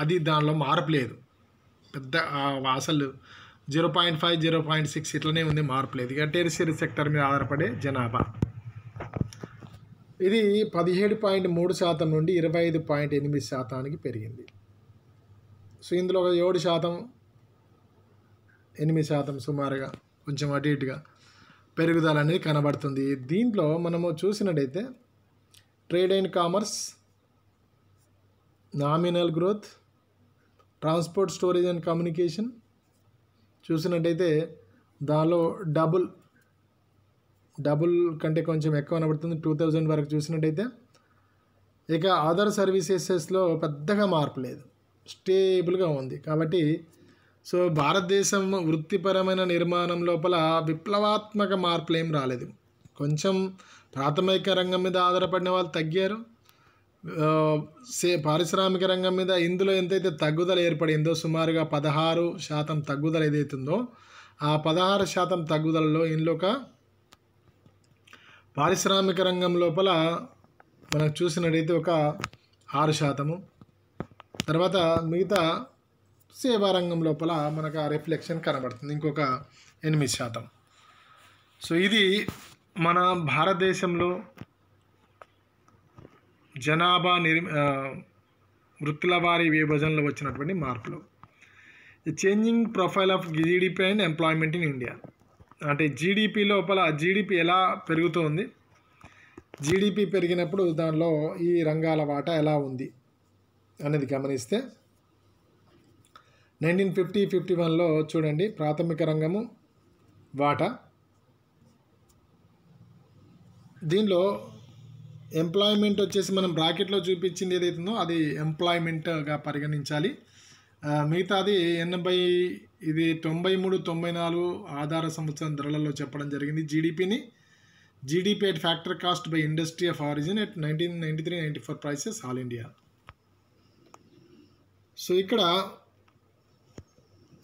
అది దానిలో మార్పు లేదు పెద్ద అసలు zero point five zero point six ఇట్లనే ఉంది మార్పు లేదు ఇక టెరిసరి సెక్టర్ మీద ఆధారపడే జనాభా ఇది పదిహేడు పాయింట్ మూడు శాతం నుండి ఇరవై ఐదు పాయింట్ ఎనిమిది శాతానికి పెరిగింది సో ఇందులో ఒక ఏడు శాతం ఎనిమిది శాతం సుమారుగా కొంచెం అటు ఇటుగా పెరుగుదల అనేది కనబడుతుంది దీంట్లో మనము చూసినట్టయితే trade and commerce nominal growth transport storage and communication చూసినట్టయితే దానిలో డబుల్ డబుల్ కంటే కొంచెం ఎక్కువ కనబడుతుంది టూ థౌజండ్ వరకు చూసినట్టయితే ఇక అదర్ సర్వీసెస్లో పెద్దగా మార్పు లేదు స్టేబుల్గా ఉంది కాబట్టి సో భారతదేశం వృత్తిపరమైన నిర్మాణం లోపల విప్లవాత్మక మార్పులు ఏం రాలేదు కొంచెం ప్రాథమిక రంగం మీద ఆధారపడిన వాళ్ళు తగ్గారు సే పారిశ్రామిక రంగం మీద ఇందులో ఎంతైతే తగ్గుదల ఏర్పడిందో సుమారుగా పదహారు శాతం తగ్గుదల ఏదైతుందో ఆ పదహారు శాతం తగ్గుదలలో ఒక పారిశ్రామిక రంగం లోపల మనం చూసినట్టయితే ఒక ఆరు శాతము తర్వాత మిగతా సేవా రంగం లోపల మనకు ఆ రిఫ్లెక్షన్ కనబడుతుంది ఇంకొక ఎనిమిది శాతం సో ఇది మన భారతదేశంలో జనాభా నిర్ వృత్తుల వారి విభజనలో వచ్చినటువంటి మార్పులు changing profile of GDP and employment in India అంటే జీడిపి లోపల జీడిపి ఎలా పెరుగుతుంది జీడిపి పెరిగినప్పుడు దానిలో ఈ రంగాల వాటా ఎలా ఉంది అనేది గమనిస్తే నైన్టీన్ ఫిఫ్టీ ఫిఫ్టీ వన్లో చూడండి ప్రాథమిక రంగము వాటా దీనిలో ఎంప్లాయ్మెంట్ వచ్చేసి మనం బ్రాకెట్లో చూపించింది ఏదైతుందో అది ఎంప్లాయ్మెంట్గా పరిగణించాలి మిగతాది ఎనభై ఇది తొంభై మూడు తొంభై నాలుగు ఆధార సంవత్సరం ధరలలో చెప్పడం జరిగింది జీడిపిని GDP at factor cost by industry of origin at nineteen ninety three ninety four prices all India so ఇక్కడ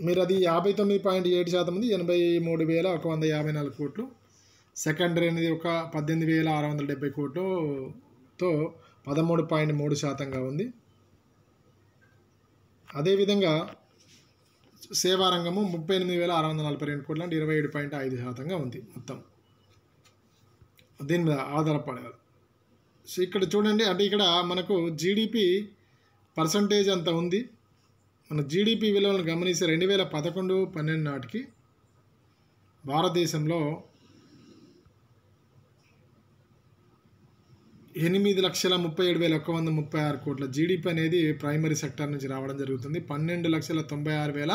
మీరు అది యాభై తొమ్మిది పాయింట్ ఏడు శాతం ఉంది ఎనభై మూడు వేల ఒక వంద యాభై నాలుగు కోట్లు సెకండరీ అనేది ఒక పద్దెనిమిది వేల ఆరు వందల డెబ్బై కోట్లతో పదమూడు పాయింట్ మూడు శాతంగా ఉంది అదేవిధంగా సేవా రంగము ముప్పై ఎనిమిది వేల ఆరు వందల నలభై రెండు కోట్ల ఇరవై ఏడు పాయింట్ ఐదు శాతంగా ఉంది మొత్తం దీని మీద ఆధారపడాలి సో ఇక్కడ చూడండి అంటే ఇక్కడ మనకు జీడిపి పర్సంటేజ్ అంత ఉంది మన జీడిపి విలువలను గమనిస్తే రెండు వేల పదకొండు పన్నెండు నాటికి భారతదేశంలో ఎనిమిది లక్షల ముప్పై ఏడు వేల ఒక్క వంద ముప్పై ఆరు కోట్ల జీడిపి అనేది ప్రైమరీ సెక్టర్ నుంచి రావడం జరుగుతుంది పన్నెండు లక్షల తొంభై ఆరు వేల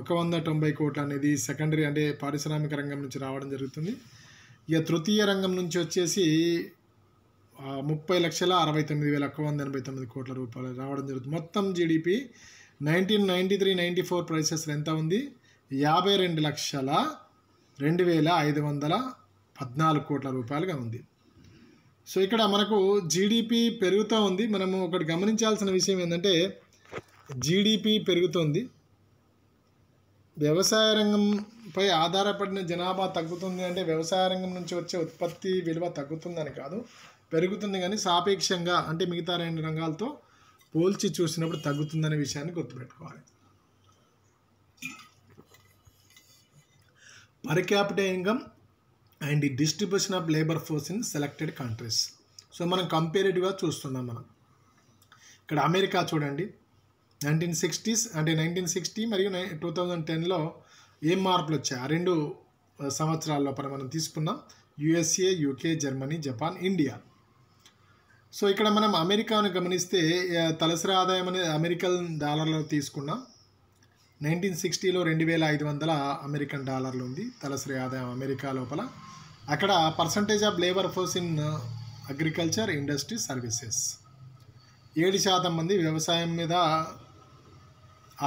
ఒక వంద తొంభై కోట్ల అనేది సెకండరీ అంటే పారిశ్రామిక రంగం నుంచి రావడం జరుగుతుంది ఇక తృతీయ రంగం నుంచి వచ్చేసి ముప్పై లక్షల అరవై తొమ్మిది వేల ఒక్క వంద ఎనభై తొమ్మిది కోట్ల రూపాయలు రావడం జరుగుతుంది మొత్తం GDP nineteen ninety three ninety four prices ఎంత ఉంది యాభై రెండు లక్షల రెండు వేల ఐదు వందల పద్నాలుగు కోట్ల రూపాయలుగా ఉంది సో ఇక్కడ మనకు జీడిపి పెరుగుతూ ఉంది మనము ఒకటి గమనించాల్సిన విషయం ఏంటంటే జీడిపి పెరుగుతుంది వ్యవసాయ రంగంపై ఆధారపడిన జనాభా తగ్గుతుంది అంటే వ్యవసాయ రంగం నుంచి వచ్చే ఉత్పత్తి విలువ తగ్గుతుందని కాదు పెరుగుతుంది కానీ సాపేక్షంగా అంటే మిగతా రెండు రంగాలతో పోల్చి చూసినప్పుడు తగ్గుతుందనే విషయాన్ని గుర్తుపెట్టుకోవాలి పర్ క్యాపిటల్ ఇన్కమ్ అండ్ ఈ distribution of labour force in selected countries so మనం కంపేరేటివ్గా చూస్తున్నాం మనం ఇక్కడ అమెరికా చూడండి నైన్టీన్ సిక్స్టీస్ అంటే నైన్టీన్ సిక్స్టీ మరియు నై టూ థౌజండ్ టెన్లో ఏం మార్పులు వచ్చాయి ఆ రెండు సంవత్సరాల్లో మనం తీసుకున్నాం USA UK Germany Japan India so ఇక్కడ మనం అమెరికాను గమనిస్తే తలసరి ఆదాయం అనేది అమెరికన్ డాలర్లో తీసుకున్నాం నైన్టీన్ సిక్స్టీలో రెండు వేల ఐదు వందల అమెరికన్ డాలర్లు ఉంది తలసరి ఆదాయం అమెరికా లోపల అక్కడ percentage of labour force in agriculture industry services ఏడు శాతం మంది వ్యవసాయం మీద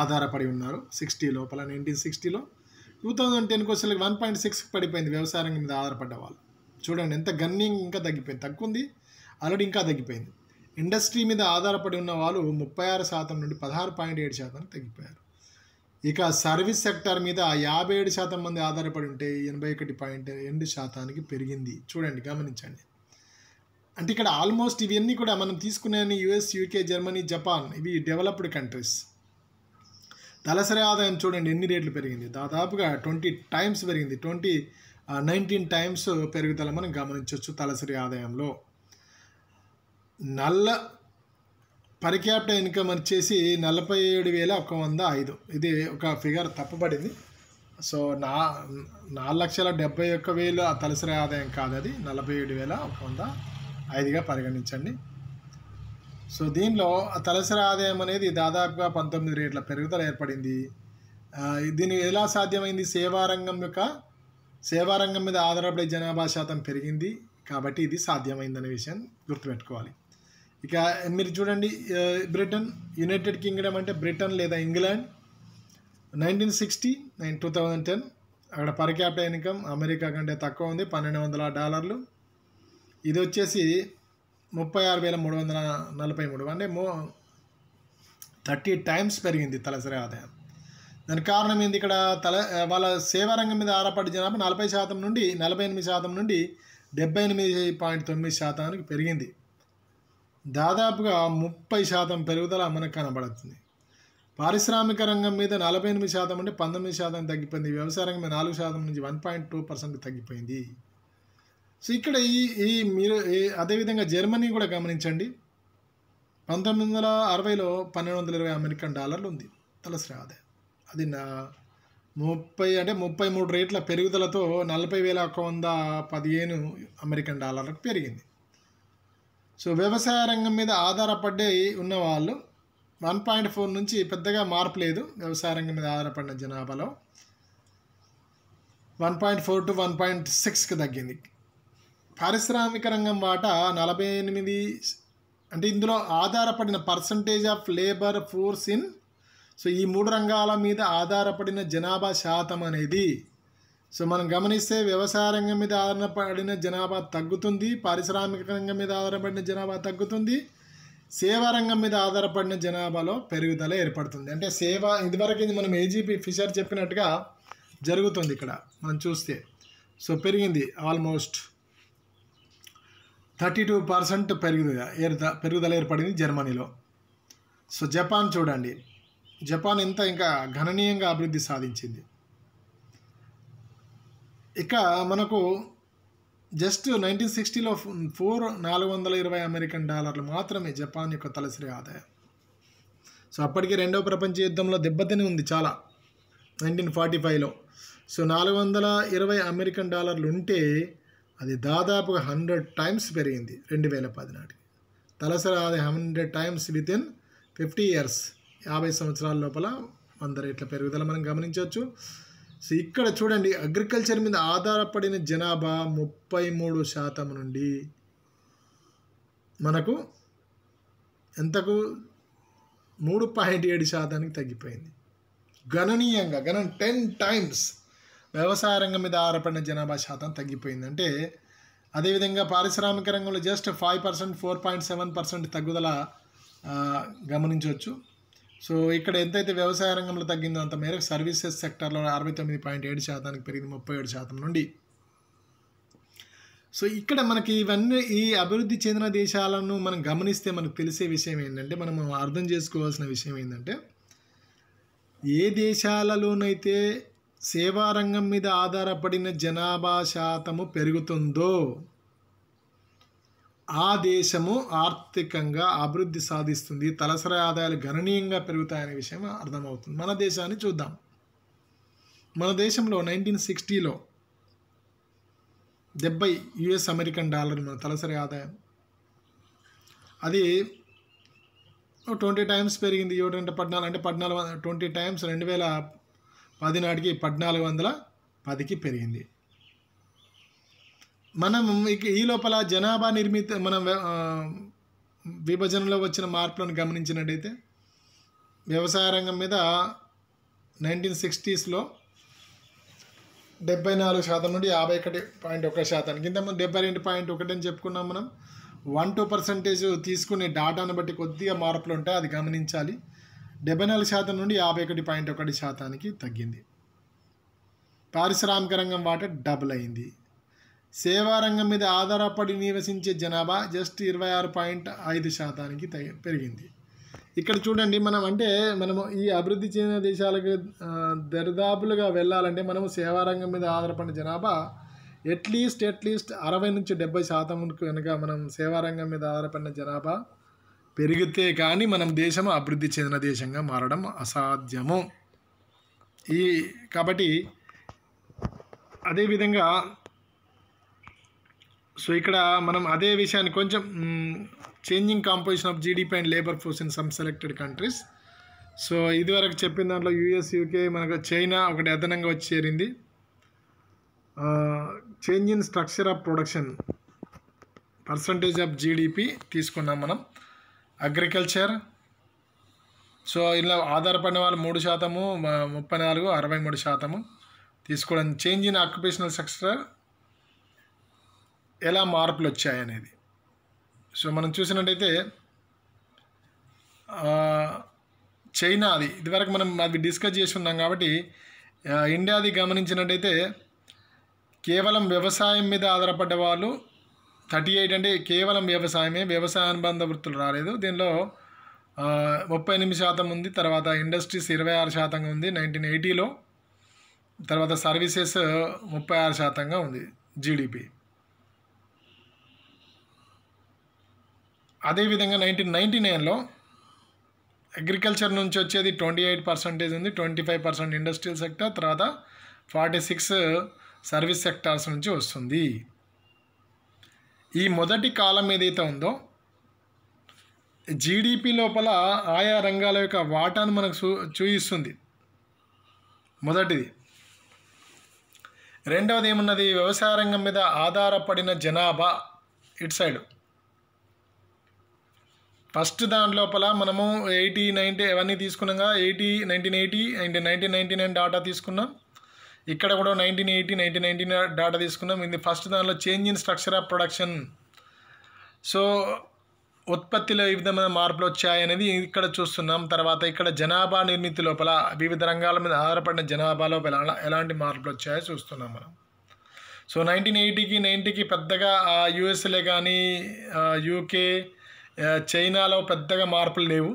ఆధారపడి ఉన్నారు సిక్స్టీ లోపల నైన్టీన్ సిక్స్టీలో టూ థౌజండ్ టెన్కి వచ్చేసరికి వన్ పాయింట్ సిక్స్కి పడిపోయింది వ్యవసాయం మీద ఆధారపడ్డ వాళ్ళు చూడండి ఎంత గన్నింగ్ ఇంకా తగ్గిపోయింది తక్కువ ఉంది ఆల్రెడీ ఇంకా తగ్గిపోయింది ఇండస్ట్రీ మీద ఆధారపడి ఉన్న వాళ్ళు ముప్పై ఆరు శాతం నుండి పదహారు పాయింట్ ఏడు శాతానికి తగ్గిపోయారు ఇక సర్వీస్ సెక్టార్ మీద యాభై ఏడు శాతం మంది ఆధారపడి ఉంటే ఎనభై ఒకటి పాయింట్ రెండు శాతానికి పెరిగింది చూడండి గమనించండి అంటే ఇక్కడ ఆల్మోస్ట్ ఇవన్నీ కూడా మనం తీసుకునే యుఎస్ యూకే జర్మనీ జపాన్ ఇవి డెవలప్డ్ కంట్రీస్ తలసరి ఆదాయం చూడండి ఎన్ని రేట్లు పెరిగింది దాదాపుగా ట్వంటీ టైమ్స్ పెరిగింది ట్వంటీ నైన్టీన్ టైమ్స్ పెరుగుదల మనం గమనించవచ్చు తలసరి ఆదాయంలో నల్ల పర్ క్యాపిటల్ ఇన్కమ్ వచ్చేసి నలభై ఏడు వేల ఒక వంద ఐదు ఇది ఒక ఫిగర్ తప్పబడింది సో నా నాలుగు లక్షల డెబ్బై ఒక్క వేలు తలసరి ఆదాయం కాదు అది నలభై ఏడు వేల ఒక వంద ఐదుగా పరిగణించండి సో దీనిలో తలసరి ఆదాయం అనేది దాదాపుగా పంతొమ్మిది రేట్ల పెరుగుదల ఏర్పడింది దీని ఎలా సాధ్యమైంది సేవారంగం యొక్క సేవారంగం మీద ఆధారపడే జనాభా శాతం పెరిగింది కాబట్టి ఇది సాధ్యమైందనే విషయం గుర్తుపెట్టుకోవాలి ఇక మీరు చూడండి బ్రిటన్ యునైటెడ్ కింగ్డమ్ అంటే బ్రిటన్ లేదా England nineteen sixty nine two thousand ten అక్కడ పర్ క్యాపిటల్ ఇన్కమ్ అమెరికా కంటే తక్కువ ఉంది పన్నెండు వందల డాలర్లు ఇది వచ్చేసి ముప్పై ఆరు వేల మూడు వందల నలభై మూడు అంటే మో థర్టీ టైమ్స్ పెరిగింది తలసరి ఆదాయం దానికి కారణం ఏంది ఇక్కడ తల వాళ్ళ సేవా రంగం మీద ఆధారపడి జనాభా నలభై శాతం నుండి నలభై ఎనిమిది శాతం నుండి డెబ్బై ఎనిమిది పాయింట్ తొమ్మిది శాతానికి పెరిగింది దాదాపుగా ముప్పై శాతం పెరుగుదల మనకు కనబడుతుంది పారిశ్రామిక రంగం మీద నలభై ఎనిమిది శాతం అంటే పంతొమ్మిది శాతం తగ్గిపోయింది వ్యవసాయ రంగం మీద నాలుగు శాతం నుంచి వన్ పాయింట్ టూ పర్సెంట్ తగ్గిపోయింది సో ఇక్కడ ఈ ఈ మీరు అదేవిధంగా జర్మనీ కూడా గమనించండి పంతొమ్మిది వందల అరవైలో పన్నెండు వందల ఇరవై అమెరికన్ డాలర్లు ఉంది తలసరి అదే అది నా ముప్పై అంటే ముప్పై మూడు రేట్ల పెరుగుదలతో నలభై వేల ఒక వంద పదిహేను అమెరికన్ డాలర్లకు పెరిగింది సో వ్యవసాయ రంగం మీద ఆధారపడే ఉన్నవాళ్ళు వన్ పాయింట్ ఫోర్ నుంచి పెద్దగా మార్పు లేదు వ్యవసాయ రంగం మీద ఆధారపడిన జనాభాలో one point four to one point సిక్స్కి తగ్గింది పారిశ్రామిక రంగం వాటా నలభై ఎనిమిది అంటే ఇందులో ఆధారపడిన percentage of labour force in so ఈ మూడు రంగాల మీద ఆధారపడిన జనాభా శాతం అనేది సో మనం గమనిస్తే వ్యవసాయ రంగం మీద ఆధారపడిన జనాభా తగ్గుతుంది పారిశ్రామిక రంగం మీద ఆధారపడిన జనాభా తగ్గుతుంది సేవా రంగం మీద ఆధారపడిన జనాభాలో పెరుగుదల ఏర్పడుతుంది అంటే సేవ ఇదివరకు మనం ఏజీపీ ఫిషర్ చెప్పినట్టుగా జరుగుతుంది ఇక్కడ మనం చూస్తే సో పెరిగింది ఆల్మోస్ట్ థర్టీ టూ పర్సెంట్ పెరుగుదల పెరుగుదల ఏర్పడింది జర్మనీలో సో జపాన్ చూడండి జపాన్ ఎంత ఇంకా గణనీయంగా అభివృద్ధి సాధించింది ఇక మనకు జస్ట్ నైన్టీన్ సిక్స్టీలో ఫోర్ నాలుగు వందల ఇరవై అమెరికన్ డాలర్లు మాత్రమే జపాన్ యొక్క తలసరి ఆదాయం సో అప్పటికి రెండవ ప్రపంచ యుద్ధంలో దెబ్బతిని ఉంది చాలా నైన్టీన్ ఫార్టీ ఫైవ్లో సో నాలుగు వందల ఇరవై అమెరికన్ డాలర్లు ఉంటే అది దాదాపుగా హండ్రెడ్ టైమ్స్ పెరిగింది రెండు వేల పది నాటికి తలసరి ఆదాయం hundred times with in fifty years యాభై సంవత్సరాల లోపల వంద రేట్ల పెరుగుదల మనం గమనించవచ్చు సో ఇక్కడ చూడండి అగ్రికల్చర్ మీద ఆధారపడిన జనాభా ముప్పై మూడు శాతం నుండి మనకు ఎంతకు మూడు పాయింట్ ఏడు శాతానికి తగ్గిపోయింది గణనీయంగా గణన టెన్ టైమ్స్ వ్యవసాయ రంగం మీద ఆధారపడిన జనాభా శాతం తగ్గిపోయింది అంటే అదేవిధంగా పారిశ్రామిక రంగంలో just five percent four point seven percent తగ్గుదల గమనించవచ్చు సో ఇక్కడ ఎంతైతే వ్యవసాయ రంగంలో తగ్గిందో అంత మేరకు సర్వీసెస్ సెక్టర్లో అరవై తొమ్మిది పాయింట్ ఏడు శాతానికి పెరిగింది ముప్పై ఏడు శాతం నుండి సో ఇక్కడ మనకి ఇవన్నీ ఈ అభివృద్ధి చెందిన దేశాలను మనం గమనిస్తే మనకు తెలిసే విషయం ఏంటంటే మనం అర్థం చేసుకోవాల్సిన విషయం ఏంటంటే ఏ దేశాలలోనైతే సేవారంగం మీద ఆధారపడిన జనాభా శాతము పెరుగుతుందో ఆ దేశము ఆర్థికంగా అభివృద్ధి సాధిస్తుంది తలసరి ఆదాయాలు గణనీయంగా పెరుగుతాయనే విషయం అర్థమవుతుంది మన దేశాన్ని చూద్దాం మన దేశంలో నైన్టీన్ సిక్స్టీలో డెబ్బై యుఎస్ అమెరికన్ డాలర్ మన తలసరి ఆదాయం అది ట్వంటీ టైమ్స్ పెరిగింది ఏడంటే పద్నాలుగు అంటే పద్నాలుగు ట్వంటీ టైమ్స్ రెండు వేల పది నాటికి పద్నాలుగు వందల పదికి పెరిగింది మనం ఈ లోపల జనాభా నిర్మిత మనం విభజనలో వచ్చిన మార్పులను గమనించినట్టయితే వ్యవసాయ రంగం మీద నైన్టీన్ సిక్స్టీస్లో డెబ్బై నాలుగు శాతం నుండి యాభై ఒకటి పాయింట్ ఒక శాతానికి ఇంతకుముందు డెబ్బై రెండు పాయింట్ ఒకటి అని చెప్పుకున్నాం మనం వన్ టూ పర్సెంటేజ్ తీసుకునే డాటాను బట్టి కొద్దిగా మార్పులు ఉంటాయి అది గమనించాలి డెబ్బై నాలుగు శాతం నుండి యాభై ఒకటి పాయింట్ ఒకటి శాతానికి తగ్గింది పారిశ్రామిక రంగం వాట డబుల్ అయింది సేవారంగం మీద ఆధారపడి నివసించే జనాభా జస్ట్ ఇరవై ఆరు పాయింట్ ఐదు శాతానికి పెరిగింది ఇక్కడ చూడండి మనం అంటే మనము ఈ అభివృద్ధి చెందిన దేశాలకు దరిదాపులుగా వెళ్ళాలంటే మనము సేవారంగం మీద ఆధారపడిన జనాభా ఎట్లీస్ట్ ఎట్లీస్ట్ అరవై నుంచి డెబ్బై శాతం కనుక మనం సేవారంగం మీద ఆధారపడిన జనాభా పెరిగితే కానీ మనం దేశం అభివృద్ధి చెందిన దేశంగా మారడం అసాధ్యము ఈ కాబట్టి అదేవిధంగా సో ఇక్కడ మనం అదే విషయాన్ని కొంచెం changing composition of GDP and labour force in some selected countries so ఇదివరకు చెప్పిన దాంట్లో యూఎస్ యూకే మనకు చైనా ఒకటి అదనంగా వచ్చి చేరింది change in structure of production percentage of GDP తీసుకున్నాం మనం అగ్రికల్చర్ సో ఇలా ఆధారపడిన వాళ్ళు మూడు శాతము ముప్పై నాలుగు అరవై మూడు శాతము తీసుకోవడం చేంజ్ ఇన్ ఆక్యుపేషనల్ స్ట్రక్చర్ ఎలా మార్పులు వచ్చాయనేది సో మనం చూసినట్టయితే చైనా అది ఇదివరకు మనం అది డిస్కస్ చేసి ఉన్నాం కాబట్టి ఇండియాది గమనించినట్టయితే కేవలం వ్యవసాయం మీద ఆధారపడ్డ వాళ్ళు థర్టీ ఎయిట్ అంటే కేవలం వ్యవసాయమే వ్యవసాయ అనుబంధ వృత్తులు రాలేదు దీనిలో ముప్పై ఎనిమిది శాతం ఉంది తర్వాత ఇండస్ట్రీస్ ఇరవై ఆరు శాతంగా ఉంది నైన్టీన్ ఎయిటీలో తర్వాత సర్వీసెస్ ముప్పై ఆరు శాతంగా ఉంది జీడిపి అదేవిధంగా నైన్టీన్ నైన్టీ నైన్లో అగ్రికల్చర్ నుంచి వచ్చేది ట్వంటీ ఎయిట్ పర్సెంటేజ్ ఉంది twenty five percent industrial sector తర్వాత ఫార్టీ సిక్స్ సర్వీస్ సెక్టార్స్ నుంచి వస్తుంది ఈ మొదటి కాలం ఏదైతే ఉందో జీడిపి లోపల ఆయా రంగాల యొక్క వాటాను మనకు చూయిస్తుంది మొదటిది రెండవది ఏమున్నది వ్యవసాయ రంగం మీద ఆధారపడిన జనాభా ఇటు సైడు ఫస్ట్ దాని లోపల మనము ఎయిటీ నైంటీ అవన్నీ తీసుకున్నాగా eighty nineteen eighty and nineteen ninety nine data తీసుకున్నాం ఇక్కడ కూడా nineteen eighty nineteen nineteen data తీసుకున్నాం ఇది ఫస్ట్ దానిలో change in structure of production so ఉత్పత్తిలో ఏ విధమైన మార్పులు వచ్చాయనేది ఇక్కడ చూస్తున్నాం తర్వాత ఇక్కడ జనాభా నిర్మితి లోపల వివిధ రంగాల మీద ఆధారపడిన జనాభా లోపల ఎలాంటి మార్పులు వచ్చాయో చూస్తున్నాం మనం సో నైన్టీన్ ఎయిటీకి నైంటీకి పెద్దగా యుఎస్ఏలే కానీ యూకే చైనాలో పెద్దగా మార్పులు లేవు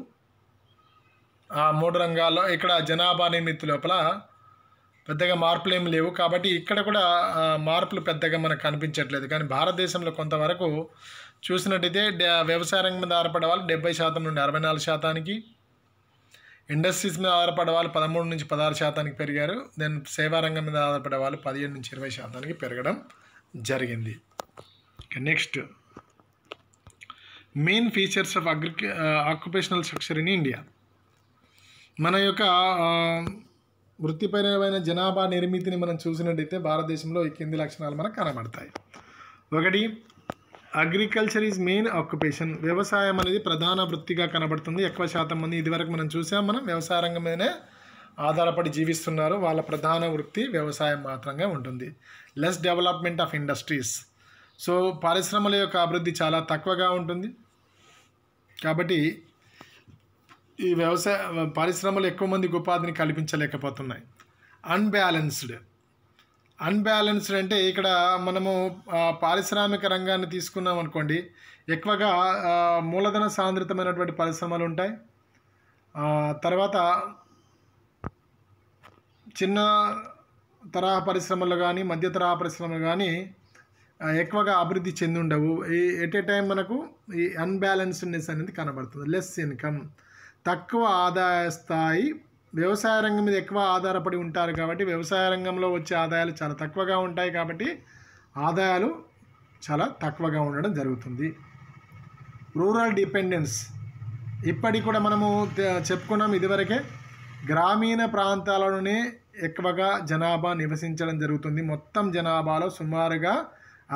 ఆ మూడు రంగాల్లో ఇక్కడ జనాభా నిమిత్తి లోపల పెద్దగా మార్పులు ఏమి లేవు కాబట్టి ఇక్కడ కూడా మార్పులు పెద్దగా మనకు కనిపించట్లేదు కానీ భారతదేశంలో కొంతవరకు చూసినట్టయితే వ్యవసాయ రంగం మీద ఆధారపడే వాళ్ళు డెబ్బై శాతం నుండి అరవై నాలుగు శాతానికి ఇండస్ట్రీస్ మీద ఆధారపడే వాళ్ళు పదమూడు నుంచి పదహారు శాతానికి పెరిగారు దెన్ సేవా రంగం మీద ఆధారపడే వాళ్ళు పదిహేడు నుంచి ఇరవై శాతానికి పెరగడం జరిగింది next main features of agri occupational structure in India మన యొక్క వృత్తిపరమైన జనాభా నిర్మితిని మనం చూసినట్టయితే భారతదేశంలో ఈ కింది లక్షణాలు మనకు కనబడతాయి ఒకటి అగ్రికల్చర్ ఈజ్ మెయిన్ ఆక్యుపేషన్ వ్యవసాయం అనేది ప్రధాన వృత్తిగా కనబడుతుంది ఎక్కువ శాతం మంది ఇదివరకు మనం చూసాం మనం వ్యవసాయ రంగం మీదనే ఆధారపడి జీవిస్తున్నారు వాళ్ళ ప్రధాన వృత్తి వ్యవసాయం మాత్రమే ఉంటుంది less development of industries so పరిశ్రమల యొక్క అభివృద్ధి చాలా తక్కువగా ఉంటుంది కాబట్టి ఈ వ్యవసాయ పరిశ్రమలు ఎక్కువ మందికి ఉపాధిని కల్పించలేకపోతున్నాయి అన్బ్యాలెన్స్డ్ అన్బ్యాలెన్స్డ్ అంటే ఇక్కడ మనము పారిశ్రామిక రంగాన్ని తీసుకున్నాం అనుకోండి ఎక్కువగా మూలధన సాంద్రితమైనటువంటి పరిశ్రమలు ఉంటాయి తర్వాత చిన్న తరహా పరిశ్రమలు కానీ మధ్య తరహా పరిశ్రమలు కానీ ఎక్కువగా అభివృద్ధి చెంది ఉండవు ఈ ఎట్ ఏ టైం మనకు ఈ అన్బ్యాలెన్స్డ్నెస్ అనేది కనబడుతుంది లెస్ ఇన్కమ్ తక్కువ ఆదాయ స్థాయి వ్యవసాయ రంగం మీద ఎక్కువ ఆధారపడి ఉంటారు కాబట్టి వ్యవసాయ రంగంలో వచ్చే ఆదాయాలు చాలా తక్కువగా ఉంటాయి కాబట్టి ఆదాయాలు చాలా తక్కువగా ఉండడం జరుగుతుంది రూరల్ డిపెండెన్స్ ఇప్పటికి కూడా మనము చెప్పుకున్నాం ఇదివరకే గ్రామీణ ప్రాంతాలలోనే ఎక్కువగా జనాభా నివసించడం జరుగుతుంది మొత్తం జనాభాలో సుమారుగా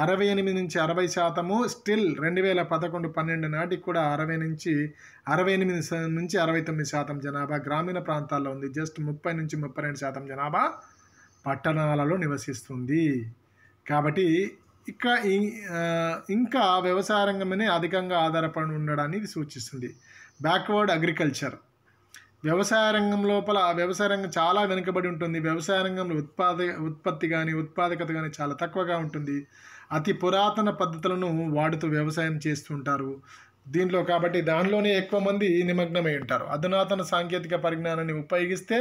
అరవై ఎనిమిది నుంచి అరవై శాతము స్టిల్ రెండు వేల పదకొండు పన్నెండు నాటికి కూడా అరవై నుంచి అరవై ఎనిమిది నుంచి అరవై తొమ్మిది శాతం జనాభా గ్రామీణ ప్రాంతాల్లో ఉంది జస్ట్ ముప్పై నుంచి ముప్పై రెండు శాతం జనాభా పట్టణాలలో నివసిస్తుంది కాబట్టి ఇక ఇంకా వ్యవసాయ రంగమనే అధికంగా ఆధారపడి ఉండడాన్ని ఇది సూచిస్తుంది బ్యాక్వర్డ్ అగ్రికల్చర్ వ్యవసాయ రంగం లోపల వ్యవసాయ రంగం చాలా వెనుకబడి ఉంటుంది వ్యవసాయ రంగంలో ఉత్పాద ఉత్పత్తి కానీ ఉత్పాదకత కానీ చాలా తక్కువగా ఉంటుంది అతి పురాతన పద్ధతులను వాడుతూ వ్యవసాయం చేస్తుంటారు దీంట్లో కాబట్టి దానిలోనే ఎక్కువ మంది నిమగ్నమై ఉంటారు అధునాతన సాంకేతిక పరిజ్ఞానాన్ని ఉపయోగిస్తే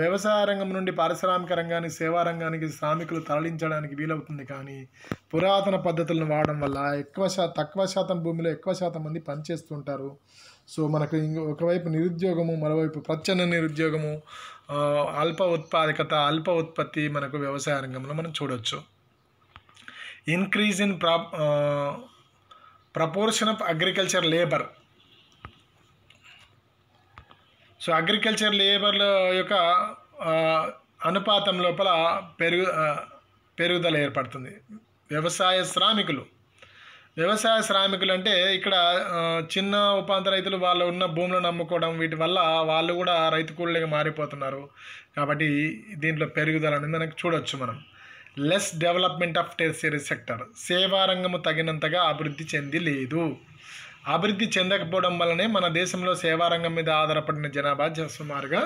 వ్యవసాయ రంగం నుండి పారిశ్రామిక రంగానికి సేవా రంగానికి శ్రామికులు తరలించడానికి వీలవుతుంది కానీ పురాతన పద్ధతులను వాడడం వల్ల ఎక్కువ శా తక్కువ శాతం భూమిలో ఎక్కువ శాతం మంది పనిచేస్తుంటారు సో మనకు ఒకవైపు నిరుద్యోగము మరోవైపు ప్రచ్ఛన్న నిరుద్యోగము అల్ప ఉత్పాదకత అల్ప ఉత్పత్తి మనకు వ్యవసాయ రంగంలో మనం చూడవచ్చు increase in proportion of agriculture labour so agriculture లేబర్ల యొక్క uh, అనుపాతం లోపల పెరుగు uh, పెరుగుదల ఏర్పడుతుంది వ్యవసాయ శ్రామికులు వ్యవసాయ శ్రామికులు అంటే ఇక్కడ uh, చిన్న ఉపాంత రైతులు వాళ్ళు ఉన్న భూములను అమ్ముకోవడం వీటి వల్ల వాళ్ళు కూడా రైతు కూలీగా మారిపోతున్నారు కాబట్టి దీంట్లో పెరుగుదల అనేది మనకు చూడవచ్చు మనం less development of tertiary sector సేవా రంగము తగినంతగా అభివృద్ధి చెంది లేదు అభివృద్ధి చెందకపోవడం వల్లనే మన దేశంలో సేవా రంగం మీద ఆధారపడిన జనాభా సుమారుగా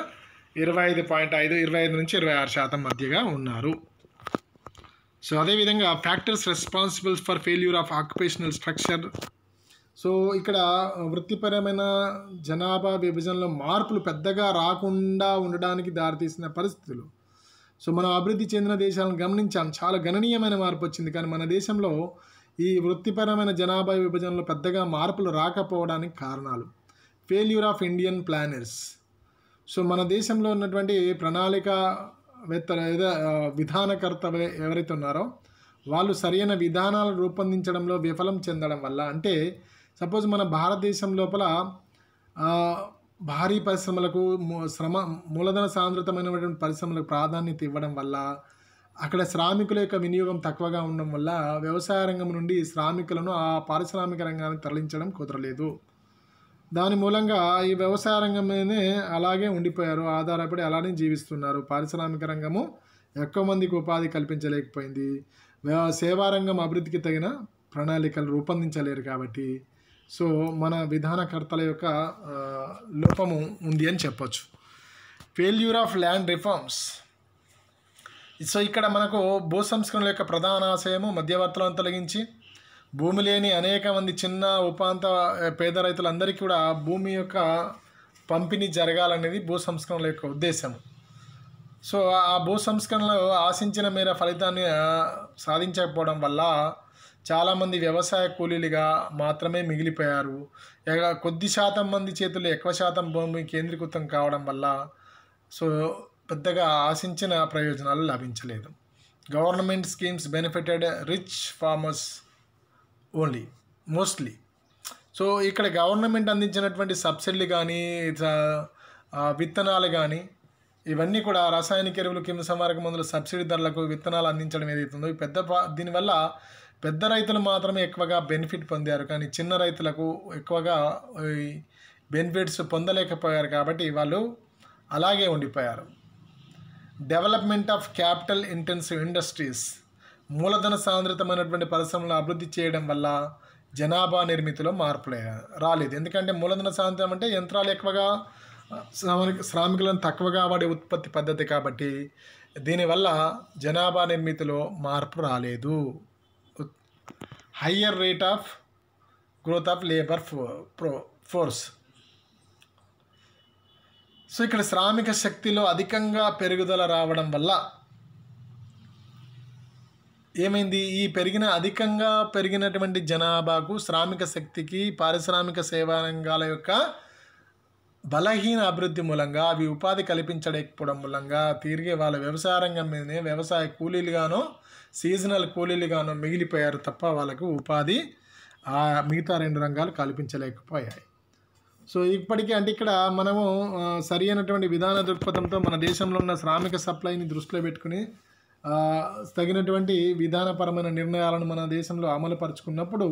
ఇరవై ఐదు పాయింట్ ఐదు ఇరవై ఐదు నుంచి ఇరవై ఆరు శాతం మధ్యగా ఉన్నారు సో అదేవిధంగా factors responsible for failure of occupational structure so ఇక్కడ వృత్తిపరమైన జనాభా విభజనలో మార్పులు పెద్దగా రాకుండా ఉండడానికి దారితీసిన పరిస్థితులు సో మనం అభివృద్ధి చెందిన దేశాలను గమనించాం చాలా గణనీయమైన మార్పు వచ్చింది కానీ మన దేశంలో ఈ వృత్తిపరమైన జనాభా విభజనలో పెద్దగా మార్పులు రాకపోవడానికి కారణాలు failure of Indian planners so మన దేశంలో ఉన్నటువంటి ప్రణాళిక వేత్త విధానకర్త ఎవరైతే ఉన్నారో వాళ్ళు సరైన విధానాలు రూపొందించడంలో విఫలం చెందడం వల్ల అంటే సపోజ్ మన భారతదేశం లోపల భారీ పరిశ్రమలకు శ్రమ మూలధన సాంద్రతమైనటువంటి పరిశ్రమలకు ప్రాధాన్యత ఇవ్వడం వల్ల అక్కడ శ్రామికుల యొక్క వినియోగం తక్కువగా ఉండడం వల్ల వ్యవసాయ రంగం నుండి శ్రామికులను ఆ పారిశ్రామిక రంగానికి తరలించడం కుదరలేదు దాని మూలంగా ఈ వ్యవసాయ రంగంలోనే అలాగే ఉండిపోయారు ఆధారపడి అలానే జీవిస్తున్నారు పారిశ్రామిక రంగము ఎక్కువ మందికి ఉపాధి కల్పించలేకపోయింది సేవారంగం అభివృద్ధికి తగిన ప్రణాళికలు రూపొందించలేరు కాబట్టి సో మన విధానకర్తల యొక్క లోపము ఉంది అని చెప్పచ్చు failure of land reforms so ఇక్కడ మనకు భూ సంస్కరణల యొక్క ప్రధాన ఆశయము మధ్యవర్తులను తొలగించి భూమి లేని అనేక మంది చిన్న ఉపాంత పేద రైతులందరికీ కూడా భూమి యొక్క పంపిణీ జరగాలనేది భూ సంస్కరణల యొక్క ఉద్దేశం సో ఆ భూ సంస్కరణలు ఆశించిన మేర ఫలితాన్ని సాధించకపోవడం వల్ల చాలామంది వ్యవసాయ కూలీలుగా మాత్రమే మిగిలిపోయారు కొద్ది శాతం మంది చేతులు ఎక్కువ శాతం భూమి కేంద్రీకృతం కావడం వల్ల సో పెద్దగా ఆశించిన ప్రయోజనాలు లభించలేదు government schemes benefited rich farmers only mostly so ఇక్కడ గవర్నమెంట్ అందించినటువంటి సబ్సిడీలు కానీ విత్తనాలు కానీ ఇవన్నీ కూడా రసాయనిక ఎరువులు కింద సంవరక మందులు సబ్సిడీ ధరలకు విత్తనాలు అందించడం ఏదైతుందో పెద్ద దీనివల్ల పెద్ద రైతులు మాత్రమే ఎక్కువగా బెనిఫిట్ పొందారు కానీ చిన్న రైతులకు ఎక్కువగా బెనిఫిట్స్ పొందలేకపోయారు కాబట్టి వాళ్ళు అలాగే ఉండిపోయారు development of capital intensive industries మూలధన సాంద్రితమైనటువంటి పరిశ్రమలను అభివృద్ధి చేయడం వల్ల జనాభా నిర్మితిలో మార్పులు రాలేదు ఎందుకంటే మూలధన సాంద్రం అంటే యంత్రాలు ఎక్కువగా శ్రామికులను తక్కువగా వాడే ఉత్పత్తి పద్ధతి కాబట్టి దీనివల్ల జనాభా నిర్మితిలో మార్పు రాలేదు higher rate of growth of labour pro force so ఇక్కడ శ్రామిక శక్తిలో అధికంగా పెరుగుదల రావడం వల్ల ఏమైంది ఈ పెరిగిన అధికంగా పెరిగినటువంటి జనాభాకు శ్రామిక శక్తికి పారిశ్రామిక సేవా రంగాల యొక్క బలహీన అభివృద్ధి మూలంగా అవి ఉపాధి కల్పించలేకపోవడం మూలంగా తిరిగి వాళ్ళ వ్యవసాయ రంగం మీదనే వ్యవసాయ కూలీలుగానో సీజనల్ కూలీలుగాను మిగిలిపోయారు తప్ప వాళ్ళకు ఉపాధి మిగతా రెండు రంగాలు కల్పించలేకపోయాయి సో ఇప్పటికీ అంటే ఇక్కడ మనము సరి అయినటువంటి విధాన దృక్పథంతో మన దేశంలో ఉన్న శ్రామిక సప్లైని దృష్టిలో పెట్టుకుని తగినటువంటి విధానపరమైన నిర్ణయాలను మన దేశంలో అమలు పరుచుకున్నప్పుడు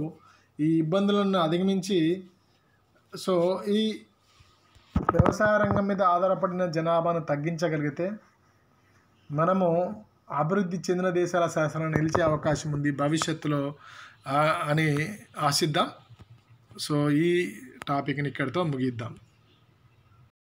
ఈ ఇబ్బందులను అధిగమించి సో ఈ వ్యవసాయ రంగం మీద ఆధారపడిన జనాభాను తగ్గించగలిగితే మనము అభివృద్ధి చెందిన దేశాల శాసనం నిలిచే అవకాశం ఉంది భవిష్యత్తులో అని ఆశిద్దాం సో ఈ టాపిక్ని ఇక్కడితో ముగిద్దాం